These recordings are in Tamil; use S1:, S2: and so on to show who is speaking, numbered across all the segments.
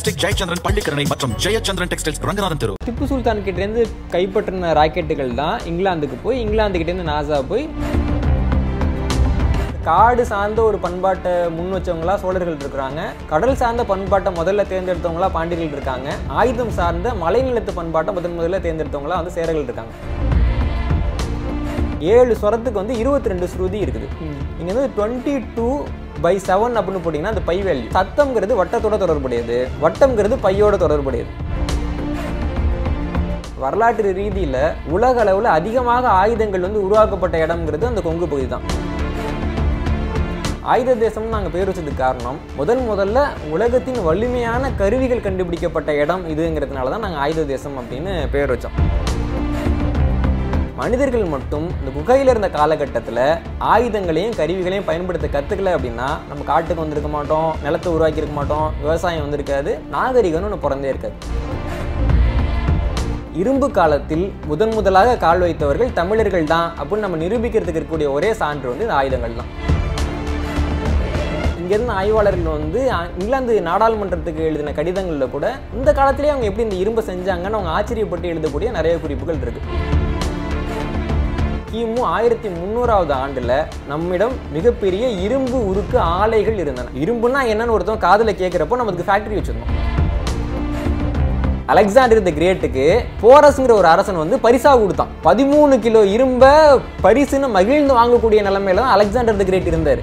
S1: ஃபென்டாஸ்டிக் ஜெயச்சந்திரன் பள்ளிக்கரணை மற்றும் ஜெயச்சந்திரன் டெக்ஸ்டைல்ஸ் ரங்கநாதன் தெரு
S2: திப்பு சுல்தான் கிட்டேருந்து கைப்பற்றின ராக்கெட்டுகள் தான் இங்கிலாந்துக்கு போய் இங்கிலாந்து இருந்து நாசா போய் காடு சார்ந்த ஒரு பண்பாட்டை முன் வச்சவங்களா சோழர்கள் இருக்கிறாங்க கடல் சார்ந்த பண்பாட்டை முதல்ல தேர்ந்தெடுத்தவங்களா பாண்டியர்கள் இருக்காங்க ஆயுதம் சார்ந்த மலைநிலத்து பண்பாட்டை முதன் முதல்ல தேர்ந்தெடுத்தவங்களா வந்து சேரர்கள் இருக்காங்க ஏழு ஸ்வரத்துக்கு வந்து இருபத்தி ரெண்டு ஸ்ருதி இருக்குது இங்கே வந்து டுவெண்ட்டி டூ பை செவன் அப்படின்னு போட்டிங்கன்னா அந்த பை வேல்யூ சத்தம்ங்கிறது வட்டத்தோட தொடர்புடையது வட்டம்ங்கிறது பையோட தொடர்புடையது வரலாற்று ரீதியில் உலக அளவில் அதிகமாக ஆயுதங்கள் வந்து உருவாக்கப்பட்ட இடம்ங்கிறது அந்த கொங்கு பகுதி தான் ஆயுத தேசம்னு நாங்கள் பேர் வச்சதுக்கு காரணம் முதல் முதல்ல உலகத்தின் வலிமையான கருவிகள் கண்டுபிடிக்கப்பட்ட இடம் இதுங்கிறதுனால தான் நாங்கள் ஆயுத தேசம் அப்படின்னு பேர் வச்சோம் மனிதர்கள் மட்டும் இந்த குகையில் இருந்த காலகட்டத்தில் ஆயுதங்களையும் கருவிகளையும் பயன்படுத்த கற்றுக்கல அப்படின்னா நம்ம காட்டுக்கு வந்திருக்க மாட்டோம் நிலத்தை உருவாக்கியிருக்க மாட்டோம் விவசாயம் வந்திருக்காது நாகரிகம்னு ஒன்று பிறந்தே இருக்காது இரும்பு காலத்தில் முதன் முதலாக கால் வைத்தவர்கள் தமிழர்கள் தான் அப்படின்னு நம்ம நிரூபிக்கிறதுக்கு இருக்கக்கூடிய ஒரே சான்று வந்து இந்த ஆயுதங்கள் தான் இங்கேருந்து ஆய்வாளர்கள் வந்து இங்கிலாந்து நாடாளுமன்றத்துக்கு எழுதின கடிதங்களில் கூட இந்த காலத்திலேயே அவங்க எப்படி இந்த இரும்பை செஞ்சாங்கன்னு அவங்க ஆச்சரியப்பட்டு எழுதக்கூடிய நிறைய குறிப்புகள் இருக்குது கிமு ஆயிரத்தி முந்நூறாவது ஆண்டுல நம்மிடம் மிகப்பெரிய இரும்பு உருக்கு ஆலைகள் இருந்தன இரும்புனா என்னன்னு ஒருத்தவங்க காதல கேட்கிறப்போ நமக்கு ஃபேக்டரி வச்சிருந்தோம் அலெக்சாண்டர் த கிரேட்டுக்கு போரஸ்ங்கிற ஒரு அரசன் வந்து பரிசா கொடுத்தான் பதிமூணு கிலோ இரும்பை பரிசுன்னு மகிழ்ந்து வாங்கக்கூடிய நிலைமையில தான் அலெக்சாண்டர் த கிரேட் இருந்தார்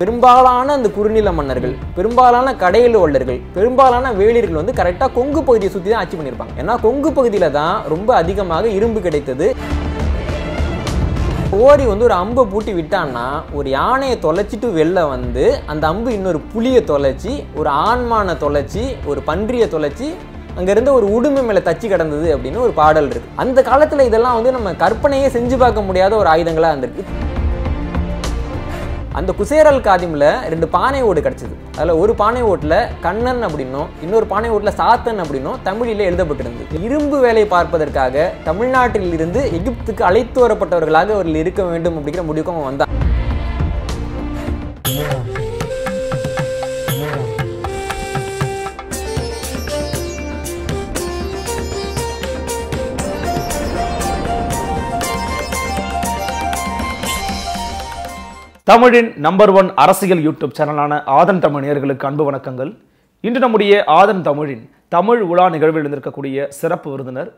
S2: பெரும்பாலான அந்த குறுநில மன்னர்கள் பெரும்பாலான கடையில் உள்ளர்கள் பெரும்பாலான வேளிர்கள் வந்து கரெக்டாக கொங்கு பகுதியை சுற்றி தான் ஆட்சி பண்ணியிருப்பாங்க ஏன்னா கொங்கு பகுதியில் தான் ரொம்ப அதிகமாக இரும்பு கிடைத்தது ஓடி வந்து ஒரு அம்பை பூட்டி விட்டான்னா ஒரு யானையை தொலைச்சிட்டு வெளில வந்து அந்த அம்பு இன்னொரு புளியை தொலைச்சி ஒரு ஆண்மானை தொலைச்சி ஒரு பன்றியை தொலைச்சி அங்கேருந்து ஒரு உடுமை மேலே தச்சு கிடந்தது அப்படின்னு ஒரு பாடல் இருக்குது அந்த காலத்தில் இதெல்லாம் வந்து நம்ம கற்பனையே செஞ்சு பார்க்க முடியாத ஒரு ஆயுதங்களாக இருந்திருக்கு அந்த குசேரல் காதிமில் ரெண்டு பானை ஓடு கிடச்சிது அதில் ஒரு பானை ஓட்டில் கண்ணன் அப்படின்னும் இன்னொரு பானை ஓட்டில் சாத்தன் அப்படின்னும் தமிழில் எழுதப்பட்டிருந்தது இரும்பு வேலை பார்ப்பதற்காக தமிழ்நாட்டில் இருந்து எகிப்துக்கு அழைத்து வரப்பட்டவர்களாக அவர்கள் இருக்க வேண்டும் அப்படிங்கிற முடிவுக்கு அவன் வந்தான்
S1: தமிழின் நம்பர் ஒன் அரசியல் யூடியூப் சேனலான ஆதன் தமிழ் நேர்களுக்கு அன்பு வணக்கங்கள் இன்று நம்முடைய ஆதன் தமிழின் தமிழ் உலா நிகழ்வில் இருந்திருக்கக்கூடிய சிறப்பு விருந்தினர்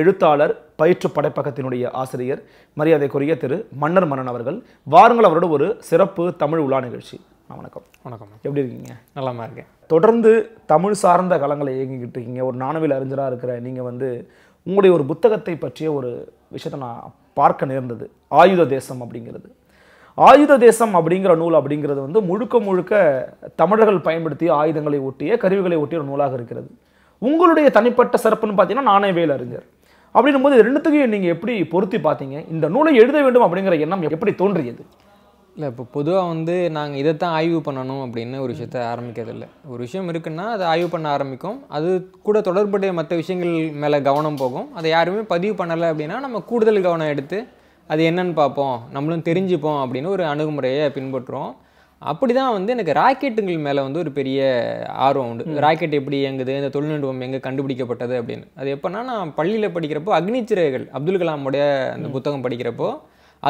S1: எழுத்தாளர் பயிற்று படைப்பகத்தினுடைய ஆசிரியர் மரியாதைக்குரிய திரு மன்னர் மன்னன் அவர்கள் வாருங்கள் அவரோட ஒரு சிறப்பு தமிழ் உலா நிகழ்ச்சி வணக்கம் வணக்கம் எப்படி இருக்கீங்க நல்லாமா இருக்கேன் தொடர்ந்து தமிழ் சார்ந்த களங்களை இயங்கிக்கிட்டு இருக்கீங்க ஒரு நானவில் அறிஞராக இருக்கிற நீங்கள் வந்து உங்களுடைய ஒரு புத்தகத்தை பற்றிய ஒரு விஷயத்தை நான் பார்க்க நேர்ந்தது ஆயுத தேசம் அப்படிங்கிறது ஆயுத தேசம் அப்படிங்கிற நூல் அப்படிங்கிறது வந்து முழுக்க முழுக்க தமிழர்கள் பயன்படுத்திய ஆயுதங்களை ஒட்டிய கருவிகளை ஒட்டிய ஒரு நூலாக இருக்கிறது உங்களுடைய தனிப்பட்ட சிறப்புன்னு பார்த்தீங்கன்னா நானே அறிஞர் அப்படின்னும் போது ரெண்டுத்துக்கும் நீங்கள் எப்படி பொருத்தி பார்த்தீங்க இந்த நூலை எழுத வேண்டும் அப்படிங்கிற எண்ணம் எப்படி தோன்றியது இல்லை இப்போ பொதுவாக வந்து நாங்கள்
S2: இதைத்தான் ஆய்வு பண்ணணும் அப்படின்னு ஒரு விஷயத்த ஆரம்பிக்கிறதில்ல ஒரு விஷயம் இருக்குன்னா அதை ஆய்வு பண்ண ஆரம்பிக்கும் அது கூட தொடர்புடைய மற்ற விஷயங்கள் மேலே கவனம் போகும் அதை யாருமே பதிவு பண்ணலை அப்படின்னா நம்ம கூடுதல் கவனம் எடுத்து அது என்னன்னு பார்ப்போம் நம்மளும் தெரிஞ்சுப்போம் அப்படின்னு ஒரு அணுகுமுறையை பின்பற்றுவோம் அப்படி தான் வந்து எனக்கு ராக்கெட்டுங்கள் மேலே வந்து ஒரு பெரிய ஆர்வம் உண்டு ராக்கெட் எப்படி இயங்குது இந்த தொழில்நுட்பம் எங்கே கண்டுபிடிக்கப்பட்டது அப்படின்னு அது எப்போனா நான் பள்ளியில் படிக்கிறப்போ அக்னிச்சிறகுகள் அப்துல் கலாமுடைய அந்த புத்தகம் படிக்கிறப்போ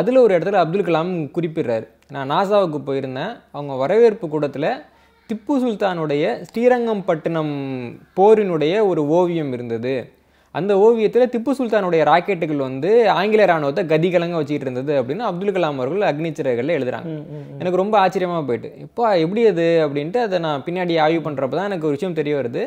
S2: அதில் ஒரு இடத்துல அப்துல் கலாம் குறிப்பிடுறாரு நான் நாசாவுக்கு போயிருந்தேன் அவங்க வரவேற்பு கூடத்தில் திப்பு சுல்தானுடைய ஸ்ரீரங்கம்பட்டினம் போரினுடைய ஒரு ஓவியம் இருந்தது அந்த ஓவியத்தில் திப்பு சுல்தானுடைய ராக்கெட்டுகள் வந்து ஆங்கில ராணுவத்தை கதிகலங்க வச்சுக்கிட்டு இருந்தது அப்படின்னு அப்துல் கலாம் அவர்கள் அக்னிச்சிறகரில் எழுதுறாங்க எனக்கு ரொம்ப ஆச்சரியமாக போயிட்டு இப்போ எப்படி அது அப்படின்ட்டு அதை நான் பின்னாடி ஆய்வு பண்ணுறப்ப தான் எனக்கு ஒரு விஷயம் தெரிய வருது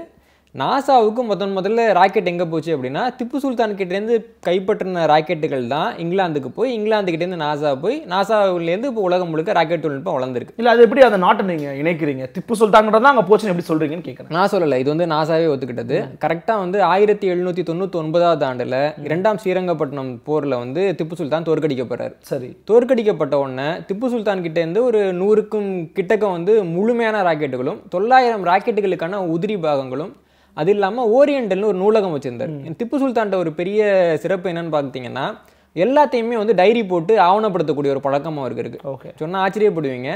S2: நாசாவுக்கு முதன் முதல்ல ராக்கெட் எங்கே போச்சு அப்படின்னா திப்பு சுல்தான் கிட்டேருந்து கைப்பற்றின ராக்கெட்டுகள் தான் இங்கிலாந்துக்கு போய் இங்கிலாந்துக்கிட்டேருந்து நாசா போய் நாசாவிலேருந்து இப்போ உலகம் முழுக்க ராக்கெட் தொழில்நுட்பம் வளர்ந்துருக்கு இல்லை அது எப்படி அந்த நாட்டை நீங்கள் இணைக்கிறீங்க திப்பு சுல்தான்கிட்ட தான் அங்கே போச்சுன்னு எப்படி சொல்கிறீங்கன்னு கேட்குறேன் நான் சொல்லலை இது வந்து நாசாவே ஒத்துக்கிட்டது கரெக்டாக வந்து ஆயிரத்தி எழுநூற்றி தொண்ணூற்றி ஒன்பதாவது ஆண்டில் இரண்டாம் ஸ்ரீரங்கப்பட்டினம் போரில் வந்து திப்பு சுல்தான் தோற்கடிக்கப்படுறாரு சரி தோற்கடிக்கப்பட்ட உடனே திப்பு சுல்தான் கிட்டேருந்து ஒரு நூறுக்கும் கிட்டக்க வந்து முழுமையான ராக்கெட்டுகளும் தொள்ளாயிரம் ராக்கெட்டுகளுக்கான உதிரி பாகங்களும் அது இல்லாமல் ஓரியண்டல்னு ஒரு நூலகம் வச்சுருந்தார் திப்பு சுல்தான்ட்ட ஒரு பெரிய சிறப்பு என்னன்னு பார்த்தீங்கன்னா எல்லாத்தையுமே வந்து டைரி போட்டு ஆவணப்படுத்தக்கூடிய ஒரு பழக்கம் அவருக்கு இருக்குது ஓகே சொன்னால் ஆச்சரியப்படுவீங்க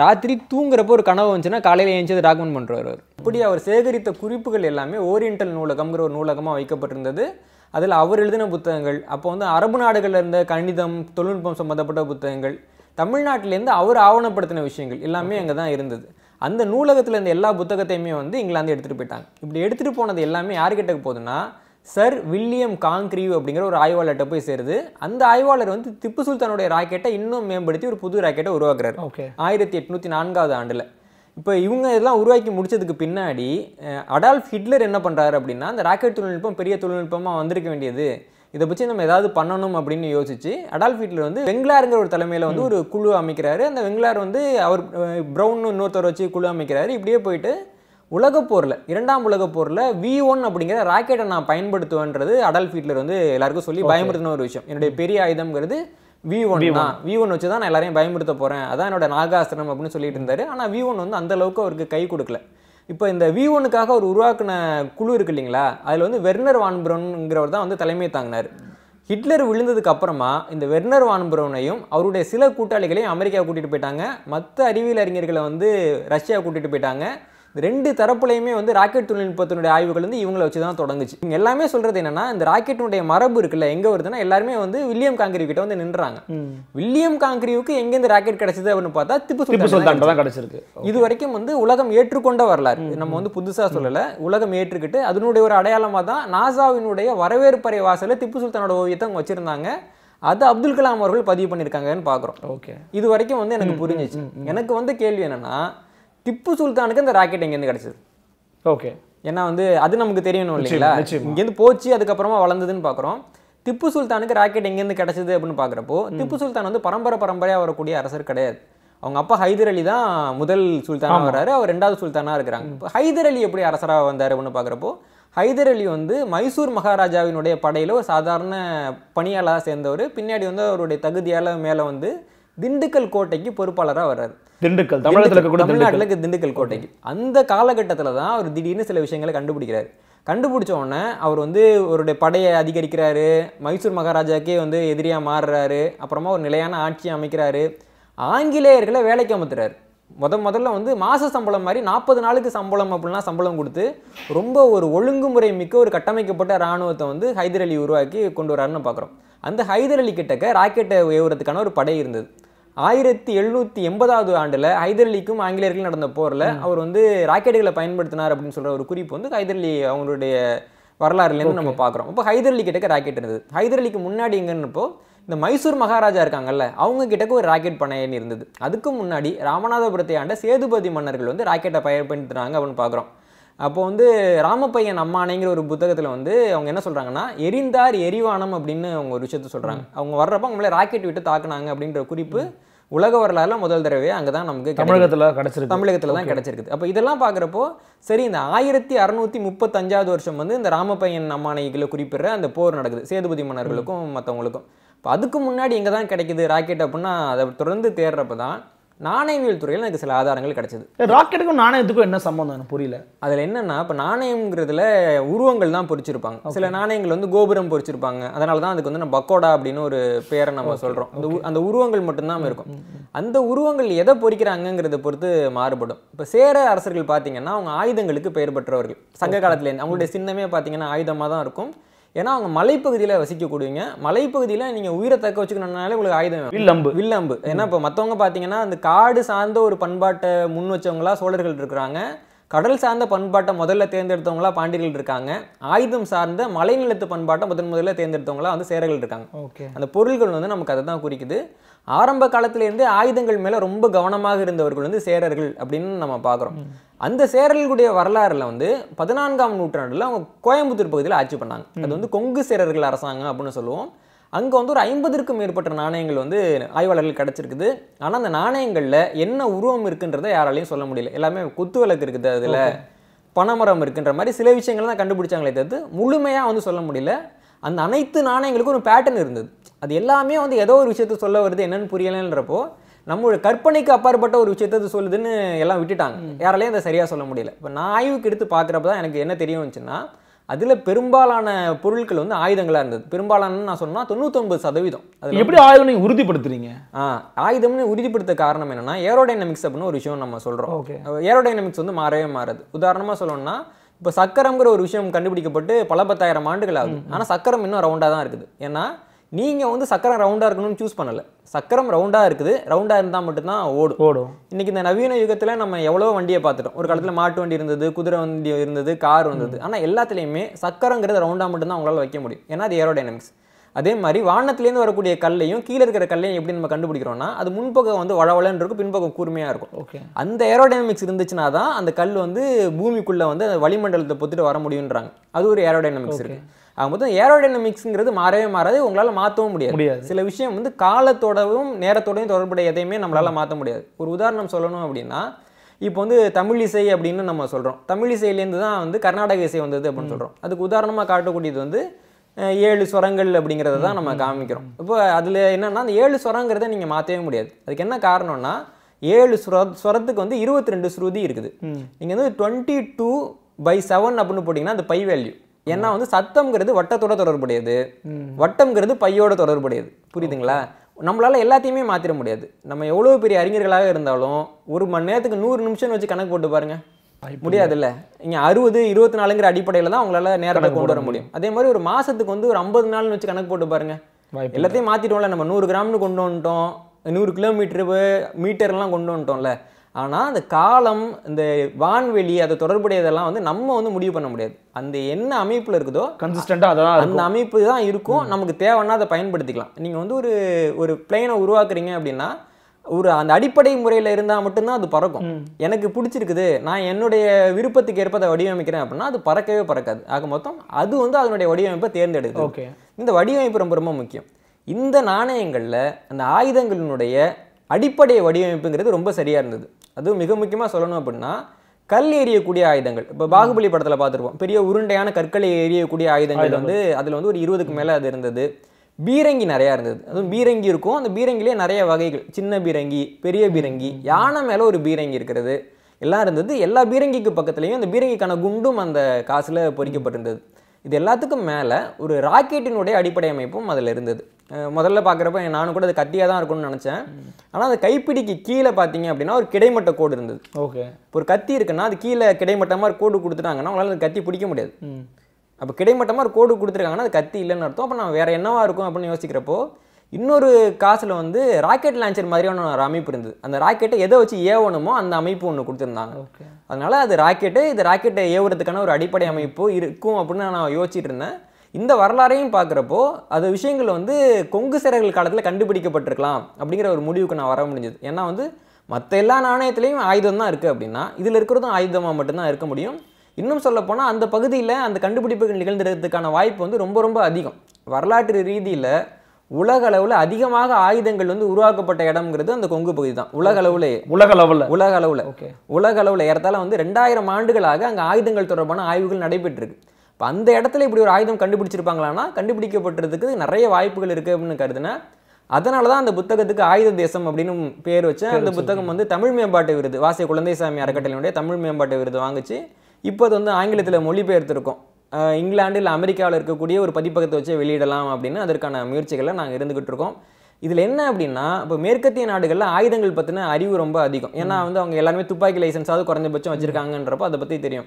S2: ராத்திரி தூங்குறப்போ ஒரு கனவு வந்துச்சுன்னா காலையில் ஏஞ்சி அதை டாக்குமெண்ட் பண்ணுறவர் அவர் இப்படி அவர் சேகரித்த குறிப்புகள் எல்லாமே ஓரியண்டல் நூலகம்ங்கிற ஒரு நூலகமாக வைக்கப்பட்டிருந்தது அதில் அவர் எழுதின புத்தகங்கள் அப்போ வந்து அரபு நாடுகளில் இருந்த கணிதம் தொழில்நுட்பம் சம்மந்தப்பட்ட புத்தகங்கள் தமிழ்நாட்டிலேருந்து அவர் ஆவணப்படுத்தின விஷயங்கள் எல்லாமே அங்கே தான் இருந்தது அந்த நூலகத்தில் இருந்த எல்லா புத்தகத்தையுமே வந்து இங்கிலாந்து எடுத்துகிட்டு போயிட்டாங்க இப்படி எடுத்துகிட்டு போனது எல்லாமே யார்கிட்ட போகுதுன்னா சர் வில்லியம் காங்க்ரீவ் அப்படிங்கிற ஒரு ஆய்வாளர்கிட்ட போய் சேருது அந்த ஆய்வாளர் வந்து திப்பு சுல்தானுடைய ராக்கெட்டை இன்னும் மேம்படுத்தி ஒரு புது ராக்கெட்டை உருவாக்குறாரு ஆயிரத்தி எட்நூற்றி நான்காவது ஆண்டில் இப்போ இவங்க இதெல்லாம் உருவாக்கி முடிச்சதுக்கு பின்னாடி அடால்ஃப் ஹிட்லர் என்ன பண்ணுறாரு அப்படின்னா அந்த ராக்கெட் தொழில்நுட்பம் பெரிய தொழில்நுட்பமாக வந்திருக்க வேண்டியது இதை பற்றி நம்ம ஏதாவது பண்ணணும் அப்படின்னு யோசிச்சு அடால்ஃப் ஹிட்லர் வந்து வெங்களாருங்கிற ஒரு தலைமையில் வந்து ஒரு குழு அமைக்கிறாரு அந்த வெங்களார் வந்து அவர் ப்ரௌன் இன்னொருத்தர் வச்சு குழு அமைக்கிறாரு இப்படியே போயிட்டு உலகப்போரில் போரில் இரண்டாம் உலகப்போரில் போரில் வி ஒன் அப்படிங்கிற ராக்கெட்டை நான் பயன்படுத்துவேன்றது அடால்ஃப் ஹிட்லர் வந்து எல்லாருக்கும் சொல்லி பயமுறுத்தின ஒரு விஷயம் என்னுடைய பெரிய ஆயுதம்ங்கிறது வி ஒன் வி ஒன் வச்சு தான் நான் எல்லாரையும் பயன்படுத்த போகிறேன் அதான் என்னோட நாகாஸ்திரம் அப்படின்னு சொல்லிட்டு இருந்தார் ஆனால் வி ஒன் வந்து அந்த அளவுக்கு அவருக்கு கை கொடுக்கல இப்போ இந்த வி ஒனுக்காக அவர் உருவாக்கின குழு இருக்கு இல்லைங்களா அதில் வந்து வெர்னர் வான்புரோனுங்கிறவர் தான் வந்து தலைமை தாங்கினார் ஹிட்லர் விழுந்ததுக்கு அப்புறமா இந்த வெர்னர் வான்புரோனையும் அவருடைய சில கூட்டாளிகளையும் அமெரிக்கா கூட்டிகிட்டு போயிட்டாங்க மற்ற அறிவியல் அறிஞர்களை வந்து ரஷ்யா கூட்டிகிட்டு போயிட்டாங்க ரெண்டு தரப்புலையுமே வந்து ராக்கெட் தொழில்நுட்பத்தினுடைய ஆய்வுகள் வந்து இவங்களை வச்சு தான் தொடங்குச்சு இவங்க எல்லாமே சொல்கிறது என்னன்னா இந்த ராக்கெட்டினுடைய மரபு இருக்குல்ல எங்கே வருதுன்னா எல்லாருமே வந்து வில்லியம் காங்கிரிவ் கிட்ட வந்து நின்றாங்க வில்லியம் காங்கிரிவுக்கு எங்கேருந்து ராக்கெட் கிடைச்சது அப்படின்னு பார்த்தா திப்பு திப்பு சுல்தான் தான் கிடைச்சிருக்கு இது வரைக்கும் வந்து உலகம் ஏற்றுக்கொண்ட வரலாறு நம்ம வந்து புதுசாக சொல்லலை உலகம் ஏற்றுக்கிட்டு அதனுடைய ஒரு அடையாளமாக தான் நாசாவினுடைய வரவேற்பறை வாசலில் திப்பு சுல்தானோட ஓவியத்தை அவங்க வச்சுருந்தாங்க அது அப்துல் கலாம் அவர்கள் பதிவு பண்ணியிருக்காங்கன்னு பார்க்குறோம் ஓகே இது வரைக்கும் வந்து எனக்கு புரிஞ்சிச்சு எனக்கு வந்து கேள்வி என்னென்னா திப்பு சுல்தானுக்கு அந்த ராக்கெட் எங்கேருந்து கிடச்சிது ஓகே ஏன்னா வந்து அது நமக்கு தெரியணும் இல்லைங்களா இங்கேருந்து போச்சு அதுக்கப்புறமா வளர்ந்ததுன்னு பார்க்குறோம் திப்பு சுல்தானுக்கு ராக்கெட் எங்கேருந்து கிடச்சிது அப்படின்னு பார்க்குறப்போ திப்பு சுல்தான் வந்து பரம்பரை பரம்பரையாக வரக்கூடிய அரசர் கிடையாது அவங்க அப்பா ஹைதர் அலி தான் முதல் சுல்தானாக வர்றாரு அவர் ரெண்டாவது சுல்தானாக இருக்கிறாங்க இப்போ ஹைதர் அலி எப்படி அரசராக வந்தார் அப்படின்னு பார்க்குறப்போ ஹைதர் அலி வந்து மைசூர் மகாராஜாவினுடைய படையில் ஒரு சாதாரண பணியாளராக சேர்ந்தவர் பின்னாடி வந்து அவருடைய தகுதியால் மேலே வந்து திண்டுக்கல் கோட்டைக்கு பொறுப்பாளராக வர்றாரு
S1: திண்டுக்கல் தமிழகத்தில் இருக்கக்கூடிய தமிழ்நாட்டில் இருக்க
S2: திண்டுக்கல் கோட்டைக்கு அந்த காலகட்டத்தில் தான் அவர் திடீர்னு சில விஷயங்களை கண்டுபிடிக்கிறாரு கண்டுபிடிச்ச உடனே அவர் வந்து அவருடைய படையை அதிகரிக்கிறாரு மைசூர் மகாராஜாக்கே வந்து எதிரியாக மாறுறாரு அப்புறமா ஒரு நிலையான ஆட்சி அமைக்கிறாரு ஆங்கிலேயர்களை வேலைக்கு அமுத்துறாரு முத முதல்ல வந்து மாத சம்பளம் மாதிரி நாற்பது நாளுக்கு சம்பளம் அப்படின்லாம் சம்பளம் கொடுத்து ரொம்ப ஒரு ஒழுங்குமுறை மிக்க ஒரு கட்டமைக்கப்பட்ட இராணுவத்தை வந்து ஹைதர் அலி உருவாக்கி கொண்டு வராருன்னு பார்க்குறோம் அந்த ஹைதர் அலி கிட்டக்க ராக்கெட்டை ஏவுறதுக்கான ஒரு படை இருந்தது ஆயிரத்தி எழுநூற்றி எண்பதாவது ஆண்டில் ஹைதர் அலிக்கும் ஆங்கிலேயர்களும் நடந்த போரில் அவர் வந்து ராக்கெட்டுகளை பயன்படுத்தினார் அப்படின்னு சொல்கிற ஒரு குறிப்பு வந்து ஹைதர் அலி அவங்களுடைய வரலாறுலேருந்து நம்ம பார்க்குறோம் இப்போ ஹைதர் அலி கிட்டக்க ராக்கெட் இருந்தது ஹைதர் அலிக்கு முன்னாடி எங்கன்னப்போ இந்த மைசூர் மகாராஜா இருக்காங்கல்ல அவங்க கிட்டக்கு ஒரு ராக்கெட் பணையன் இருந்தது அதுக்கு முன்னாடி ராமநாதபுரத்தை ஆண்ட சேதுபதி மன்னர்கள் வந்து ராக்கெட்டை பயன்படுத்துகிறாங்க அப்படின்னு பார்க்குறோம் அப்போ வந்து ராமப்பையன் அம்மானைங்கிற ஒரு புத்தகத்தில் வந்து அவங்க என்ன சொல்கிறாங்கன்னா எரிந்தார் எரிவானம் அப்படின்னு அவங்க ஒரு விஷயத்த சொல்கிறாங்க அவங்க வர்றப்போ அவங்களே ராக்கெட் விட்டு தாக்குனாங்க அப்படின்ற குறிப்பு உலக வரலாறுல முதல் தடவை அங்கே தான் நமக்கு தமிழகத்தில் கிடச்சிருக்கு தமிழகத்தில் தான் கிடச்சிருக்குது அப்போ இதெல்லாம் பார்க்குறப்போ சரி இந்த ஆயிரத்தி அறநூற்றி முப்பத்தஞ்சாவது வருஷம் வந்து இந்த ராமப்பையன் அம்மானைகளை குறிப்பிடுற அந்த போர் நடக்குது சேதுபதி மன்னர்களுக்கும் மற்றவங்களுக்கும் இப்போ அதுக்கு முன்னாடி இங்கே தான் கிடைக்குது ராக்கெட் அப்படின்னா அதை தொடர்ந்து தேடுறப்ப தான் நாணயவியல் துறையில் எனக்கு சில ஆதாரங்கள் கிடைச்சது
S1: ராக்கெட்டுக்கும் நாணயத்துக்கும் என்ன சம்மந்தம் எனக்கு புரியல
S2: அதில் என்னென்னா இப்போ நாணயங்கிறதுல உருவங்கள் தான் பொறிச்சிருப்பாங்க சில நாணயங்கள் வந்து கோபுரம் பொறிச்சிருப்பாங்க அதனால தான் அதுக்கு வந்து நம்ம பக்கோடா அப்படின்னு ஒரு பேரை நம்ம சொல்கிறோம் அந்த அந்த உருவங்கள் மட்டும்தான் இருக்கும் அந்த உருவங்கள் எதை பொறிக்கிறாங்கங்கிறத பொறுத்து மாறுபடும் இப்போ சேர அரசர்கள் பார்த்தீங்கன்னா அவங்க ஆயுதங்களுக்கு பெயர் பெற்றவர்கள் சங்க காலத்துலேருந்து அவங்களுடைய சின்னமே பார்த்தீங்கன்னா ஆயுதமாக தான் இருக்கும் ஏன்னா அவங்க மலைப்பகுதியில் வசிக்கக்கூடியவங்க மலைப்பகுதியில் நீங்கள் உயிரை தக்க வச்சுக்கணுன்னாலே உங்களுக்கு ஆயுதம் வில்லம்பு வில்லம்பு ஏன்னா இப்போ மற்றவங்க பார்த்தீங்கன்னா அந்த காடு சார்ந்த ஒரு பண்பாட்டை முன் வச்சவங்களா சோழர்கள் இருக்கிறாங்க கடல் சார்ந்த பண்பாட்டை முதல்ல தேர்ந்தெடுத்தவங்களா பாண்டியர்கள் இருக்காங்க ஆயுதம் சார்ந்த மலைநிலத்து பண்பாட்டை முதன் முதல்ல தேர்ந்தெடுத்தவங்களா வந்து சேரர்கள் இருக்காங்க ஓகே அந்த பொருள்கள் வந்து நமக்கு அதை தான் குறிக்குது ஆரம்ப காலத்திலேருந்து ஆயுதங்கள் மேலே ரொம்ப கவனமாக இருந்தவர்கள் வந்து சேரர்கள் அப்படின்னு நம்ம பார்க்குறோம் அந்த சேரர்களுடைய வரலாறுல வந்து பதினான்காம் நூற்றாண்டுல அவங்க கோயம்புத்தூர் பகுதியில் ஆட்சி பண்ணாங்க அது வந்து கொங்கு சேரர்கள் அரசாங்கம் அப்படின்னு சொல்லுவோம் அங்கே வந்து ஒரு ஐம்பதுக்கும் மேற்பட்ட நாணயங்கள் வந்து ஆய்வாளர்கள் கிடச்சிருக்குது ஆனால் அந்த நாணயங்களில் என்ன உருவம் இருக்குன்றதை யாராலையும் சொல்ல முடியல எல்லாமே குத்து விளக்கு இருக்குது அதில் பனைமரம் இருக்குன்ற மாதிரி சில விஷயங்கள் தான் கண்டுபிடிச்சாங்களே தவிர்த்து முழுமையாக வந்து சொல்ல முடியல அந்த அனைத்து நாணயங்களுக்கும் ஒரு பேட்டர்ன் இருந்தது அது எல்லாமே வந்து ஏதோ ஒரு விஷயத்த சொல்ல வருது என்னென்னு புரியலைன்றப்போ நம்மளோட கற்பனைக்கு அப்பாற்பட்ட ஒரு விஷயத்த சொல்லுதுன்னு எல்லாம் விட்டுட்டாங்க யாராலையும் அதை சரியாக சொல்ல முடியல இப்போ நான் ஆய்வுக்கு எடுத்து பார்க்குறப்ப தான் எனக்கு என்ன தெரியும் வந்துச்சுன்னா அதில் பெரும்பாலான பொருட்கள் வந்து ஆயுதங்களாக இருந்தது பெரும்பாலான நான் சொன்னால் தொண்ணூத்தொன்பது சதவீதம் அது எப்படி ஆயுதம் நீங்கள்
S1: உறுதிப்படுத்துறீங்க
S2: ஆயுதம்னு உறுதிப்படுத்த காரணம் என்னென்னா ஏரோடைனமிக்ஸ் அப்படின்னு ஒரு விஷயம் நம்ம சொல்கிறோம் ஓகே ஏரோடைனமிக்ஸ் வந்து மாறவே மாறுது உதாரணமாக சொல்லணும்னா இப்போ சக்கரங்கிற ஒரு விஷயம் கண்டுபிடிக்கப்பட்டு பல பத்தாயிரம் ஆண்டுகள் ஆகுது ஆனால் சக்கரம் இன்னும் ரவுண்டாக தான் இருக்குது ஏன்னா நீங்கள் வந்து சக்கரம் ரவுண்டாக இருக்கணும்னு சூஸ் பண்ணலை சக்கரம் ரவுண்டாக இருக்குது ரவுண்டாக இருந்தால் மட்டும்தான் ஓடும் ஓடும் இன்றைக்கி இந்த நவீன யுகத்தில் நம்ம எவ்வளோ வண்டியை பார்த்துட்டோம் ஒரு காலத்தில் மாட்டு வண்டி இருந்தது குதிரை வண்டி இருந்தது கார் இருந்தது ஆனால் எல்லாத்துலேயுமே சக்கரங்கிறது ரவுண்டாக மட்டும்தான் அவங்களால வைக்க முடியும் ஏன்னா அது ஏரோடைனமிக்ஸ் அதே மாதிரி வானத்துலேருந்து வரக்கூடிய கல்லையும் கீழே இருக்கிற கல்லையும் எப்படி நம்ம கண்டுபிடிக்கிறோம்னா அது முன்பக்கம் வந்து வளவளன்னு இருக்கும் பின்பக்கம் கூர்மையாக இருக்கும் ஓகே அந்த ஏரோடைனமிக்ஸ் இருந்துச்சுன்னா தான் அந்த கல் வந்து பூமிக்குள்ளே வந்து வளிமண்டலத்தை பொத்துட்டு வர முடியுன்றாங்க அது ஒரு ஏரோடைனமிக்ஸ் இருக்குது அவங்க மொத்தம் ஏரோடைனமிக்ஸுங்கிறது மாறவே மாறாது உங்களால் மாற்றவும் முடியாது சில விஷயம் வந்து காலத்தோடவும் நேரத்தோடையும் தொடர்புடைய எதையுமே நம்மளால் மாற்ற முடியாது ஒரு உதாரணம் சொல்லணும் அப்படின்னா இப்போ வந்து தமிழ் இசை அப்படின்னு நம்ம சொல்கிறோம் தமிழ் இசையிலேருந்து தான் வந்து கர்நாடக இசை வந்தது அப்படின்னு சொல்கிறோம் அதுக்கு உதாரணமாக காட்டக்கூடியது வந்து ஏழு ஸ்வரங்கள் அப்படிங்கிறத தான் நம்ம காமிக்கிறோம் இப்போ அதில் என்னென்னா அந்த ஏழு ஸ்வரங்கிறத நீங்கள் மாற்றவே முடியாது அதுக்கு என்ன காரணம்னா ஏழு ஸ்வர ஸ்வரத்துக்கு வந்து இருபத்தி ரெண்டு ஸ்ருதி இருக்குது நீங்கள் வந்து டுவெண்ட்டி டூ பை செவன் அப்படின்னு போட்டிங்கன்னா அது பை வேல்யூ ஏன்னா வந்து சத்தம்ங்கிறது வட்டத்தோட தொடர்புடையது வட்டம்ங்கிறது பையோட தொடர்புடையது புரியுதுங்களா நம்மளால் எல்லாத்தையுமே மாற்றிட முடியாது நம்ம எவ்வளோ பெரிய அறிஞர்களாக இருந்தாலும் ஒரு மணி நேரத்துக்கு நூறு நிமிஷம் வச்சு கணக்கு போட்டு பாருங்கள் முடியாது இல்லை இங்கே அறுபது இருபத்தி நாலுங்கிற அடிப்படையில் தான் அவங்களால நேரத்தை கொண்டு வர முடியும் அதே மாதிரி ஒரு மாதத்துக்கு வந்து ஒரு ஐம்பது நாள்னு வச்சு கணக்கு போட்டு பாருங்க எல்லாத்தையும் மாற்றிட்டோம்ல நம்ம நூறு கிராம்னு கொண்டு வந்துட்டோம் நூறு கிலோமீட்டரு மீட்டர்லாம் கொண்டு வந்துட்டோம்ல ஆனால் அந்த காலம் இந்த வான்வெளி அது தொடர்புடையதெல்லாம் வந்து நம்ம வந்து முடிவு பண்ண முடியாது அந்த என்ன அமைப்பில் இருக்குதோ கன்சிஸ்டண்ட்டாக அதான் அந்த அமைப்பு தான் இருக்கும் நமக்கு தேவைன்னா அதை பயன்படுத்திக்கலாம் நீங்கள் வந்து ஒரு ஒரு பிளெயினை உருவாக்குறீங்க அப்படின்னா ஒரு அந்த அடிப்படை முறையில் இருந்தால் மட்டும்தான் அது பறக்கும் எனக்கு பிடிச்சிருக்குது நான் என்னுடைய விருப்பத்துக்கு ஏற்ப அதை வடிவமைக்கிறேன் அப்படின்னா அது பறக்கவே பறக்காது ஆக மொத்தம் அது வந்து அதனுடைய வடிவமைப்பை தேர்ந்தெடுக்குது ஓகே இந்த வடிவமைப்பு ரொம்ப ரொம்ப முக்கியம் இந்த நாணயங்களில் அந்த ஆயுதங்களினுடைய அடிப்படை வடிவமைப்புங்கிறது ரொம்ப சரியாக இருந்தது அதுவும் மிக முக்கியமாக சொல்லணும் அப்படின்னா கல் எறியக்கூடிய ஆயுதங்கள் இப்போ பாகுபலி படத்தில் பார்த்துருப்போம் பெரிய உருண்டையான கற்களை எறியக்கூடிய ஆயுதங்கள் வந்து அதில் வந்து ஒரு இருபதுக்கு மேலே அது இருந்தது பீரங்கி நிறையா இருந்தது அதுவும் பீரங்கி இருக்கும் அந்த பீரங்கிலேயே நிறைய வகைகள் சின்ன பீரங்கி பெரிய பீரங்கி யானை மேலே ஒரு பீரங்கி இருக்கிறது எல்லாம் இருந்தது எல்லா பீரங்கிக்கு பக்கத்துலேயும் அந்த பீரங்கிக்கான குண்டும் அந்த காசில் பொறிக்கப்பட்டிருந்தது இது எல்லாத்துக்கும் மேலே ஒரு ராக்கெட்டினுடைய அடிப்படை அமைப்பும் அதில் இருந்தது முதல்ல பார்க்குறப்ப நானும் கூட அது கத்தியாக தான் இருக்கும்னு நினச்சேன் ஆனால் அந்த கைப்பிடிக்கு கீழே பார்த்தீங்க அப்படின்னா ஒரு கிடைமட்ட கோடு இருந்தது ஓகே ஒரு கத்தி இருக்குன்னா அது கீழே கிடைமட்டமாக ஒரு கோடு கொடுத்துட்டாங்கன்னா அவங்களால அந்த கத்தி பிடிக்க முடியாது அப்போ கிடைமட்டமாக ஒரு கோடு கொடுத்துருக்காங்கன்னா அது கத்தி இல்லைன்னு அர்த்தம் அப்போ நான் வேறு என்னவா இருக்கும் அப்படின்னு யோசிக்கிறப்போ இன்னொரு காசில் வந்து ராக்கெட் லான்ச்சர் மாதிரியான ஒரு அமைப்பு இருந்தது அந்த ராக்கெட்டை எதை வச்சு ஏவணுமோ அந்த அமைப்பு ஒன்று கொடுத்துருந்தாங்க அதனால் அது ராக்கெட்டு இது ராக்கெட்டை ஏவுறதுக்கான ஒரு அடிப்படை அமைப்பு இருக்கும் அப்படின்னு நான் யோசிச்சுட்டு இருந்தேன் இந்த வரலாறையும் பார்க்குறப்போ அது விஷயங்கள் வந்து கொங்கு சிறகுகள் காலத்தில் கண்டுபிடிக்கப்பட்டிருக்கலாம் அப்படிங்கிற ஒரு முடிவுக்கு நான் வர முடிஞ்சது ஏன்னா வந்து மற்ற எல்லா நாணயத்துலேயும் ஆயுதம் தான் இருக்குது அப்படின்னா இதில் இருக்கிறதும் ஆயுதமாக மட்டும்தான் இருக்க முடியும் இன்னும் சொல்லப்போனால் அந்த பகுதியில் அந்த கண்டுபிடிப்புகள் நிகழ்ந்துறதுக்கான வாய்ப்பு வந்து ரொம்ப ரொம்ப அதிகம் வரலாற்று ரீதியில் உலக அளவில் அதிகமாக ஆயுதங்கள் வந்து உருவாக்கப்பட்ட இடம்ங்கிறது அந்த கொங்கு பகுதி தான் உலக அளவில் உலக அளவில் உலக அளவில் ஓகே உலக அளவில் ஏறத்தால வந்து ரெண்டாயிரம் ஆண்டுகளாக அங்கே ஆயுதங்கள் தொடர்பான ஆய்வுகள் நடைபெற்றிருக்கு இப்போ அந்த இடத்துல இப்படி ஒரு ஆயுதம் கண்டுபிடிச்சிருப்பாங்களான்னா கண்டுபிடிக்கப்பட்டதுக்கு நிறைய வாய்ப்புகள் இருக்குது அப்படின்னு கருதுனேன் அதனால தான் அந்த புத்தகத்துக்கு ஆயுத தேசம் அப்படின்னு பேர் வச்சேன் அந்த புத்தகம் வந்து தமிழ் மேம்பாட்டு விருது வாசிய குழந்தைசாமி அறக்கட்டளையினுடைய தமிழ் மேம்பாட்டு விருது வாங்கிச்சு இப்போ அது வந்து ஆங்கிலத்தில் மொழிபெயர்த்துருக்கோம் இங்கிலாண்டு இல்லை அமெரிக்காவில் இருக்கக்கூடிய ஒரு பதிப்பகத்தை வச்சு வெளியிடலாம் அப்படின்னு அதற்கான முயற்சிகளை நாங்கள் இருந்துகிட்டு இருக்கோம் இதில் என்ன அப்படின்னா இப்போ மேற்கத்திய நாடுகளில் ஆயுதங்கள் பற்றின அறிவு ரொம்ப அதிகம் ஏன்னா வந்து அவங்க எல்லாருமே துப்பாக்கி லைசன்ஸாவது குறைஞ்சபட்சம் வச்சுருக்காங்கன்றப்போ அதை பற்றி தெரியும்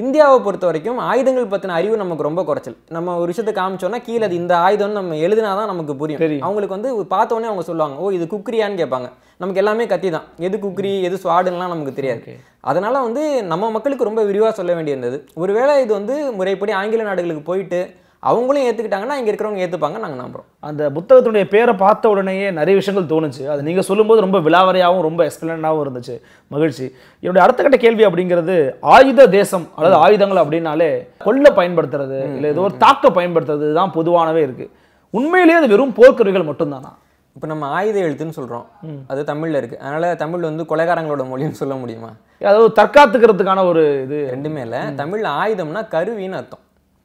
S2: இந்தியாவை பொறுத்த வரைக்கும் ஆயுதங்கள் பற்றின அறிவு நமக்கு ரொம்ப குறைச்சல் நம்ம ஒரு விஷயத்தை காமிச்சோன்னா கீழே இந்த ஆயுதம்னு நம்ம எழுதினாதான் நமக்கு புரியும் அவங்களுக்கு வந்து பார்த்தோன்னே அவங்க சொல்லுவாங்க ஓ இது குக்ரியான்னு கேட்பாங்க நமக்கு எல்லாமே கத்தி தான் எது குக்ரி எது ஸ்வாடுன்னெலாம் நமக்கு தெரியாது அதனால் வந்து நம்ம மக்களுக்கு ரொம்ப விரிவாக சொல்ல வேண்டியிருந்தது ஒருவேளை இது வந்து முறைப்படி
S1: ஆங்கில நாடுகளுக்கு போயிட்டு அவங்களும் ஏற்றுக்கிட்டாங்கன்னா இங்கே இருக்கிறவங்க ஏற்றுப்பாங்க நாங்கள் நம்புகிறோம் அந்த புத்தகத்தினுடைய பேரை பார்த்த உடனேயே நிறைய விஷயங்கள் தோணுச்சு அது நீங்கள் சொல்லும்போது ரொம்ப விலாவரையாகவும் ரொம்ப எக்ஸ்பிளனாகவும் இருந்துச்சு மகிழ்ச்சி என்னுடைய அடுத்த கட்ட கேள்வி அப்படிங்கிறது ஆயுத தேசம் அல்லது ஆயுதங்கள் அப்படின்னாலே கொல்ல பயன்படுத்துறது இல்லை ஏதோ ஒரு தாக்க பயன்படுத்துறது தான் பொதுவானவே இருக்குது உண்மையிலேயே அது வெறும் போர்க்கருவிகள் மட்டும்தானா
S2: இப்போ நம்ம ஆயுத எழுத்துன்னு சொல்கிறோம் அது தமிழில் இருக்குது அதனால் தமிழ் வந்து கொலைகாரங்களோட மொழின்னு சொல்ல முடியுமா அதாவது தற்காத்துக்கிறதுக்கான ஒரு இது ரெண்டுமே இல்லை தமிழில் ஆயுதம்னா கருவின்னு அர்த்தம்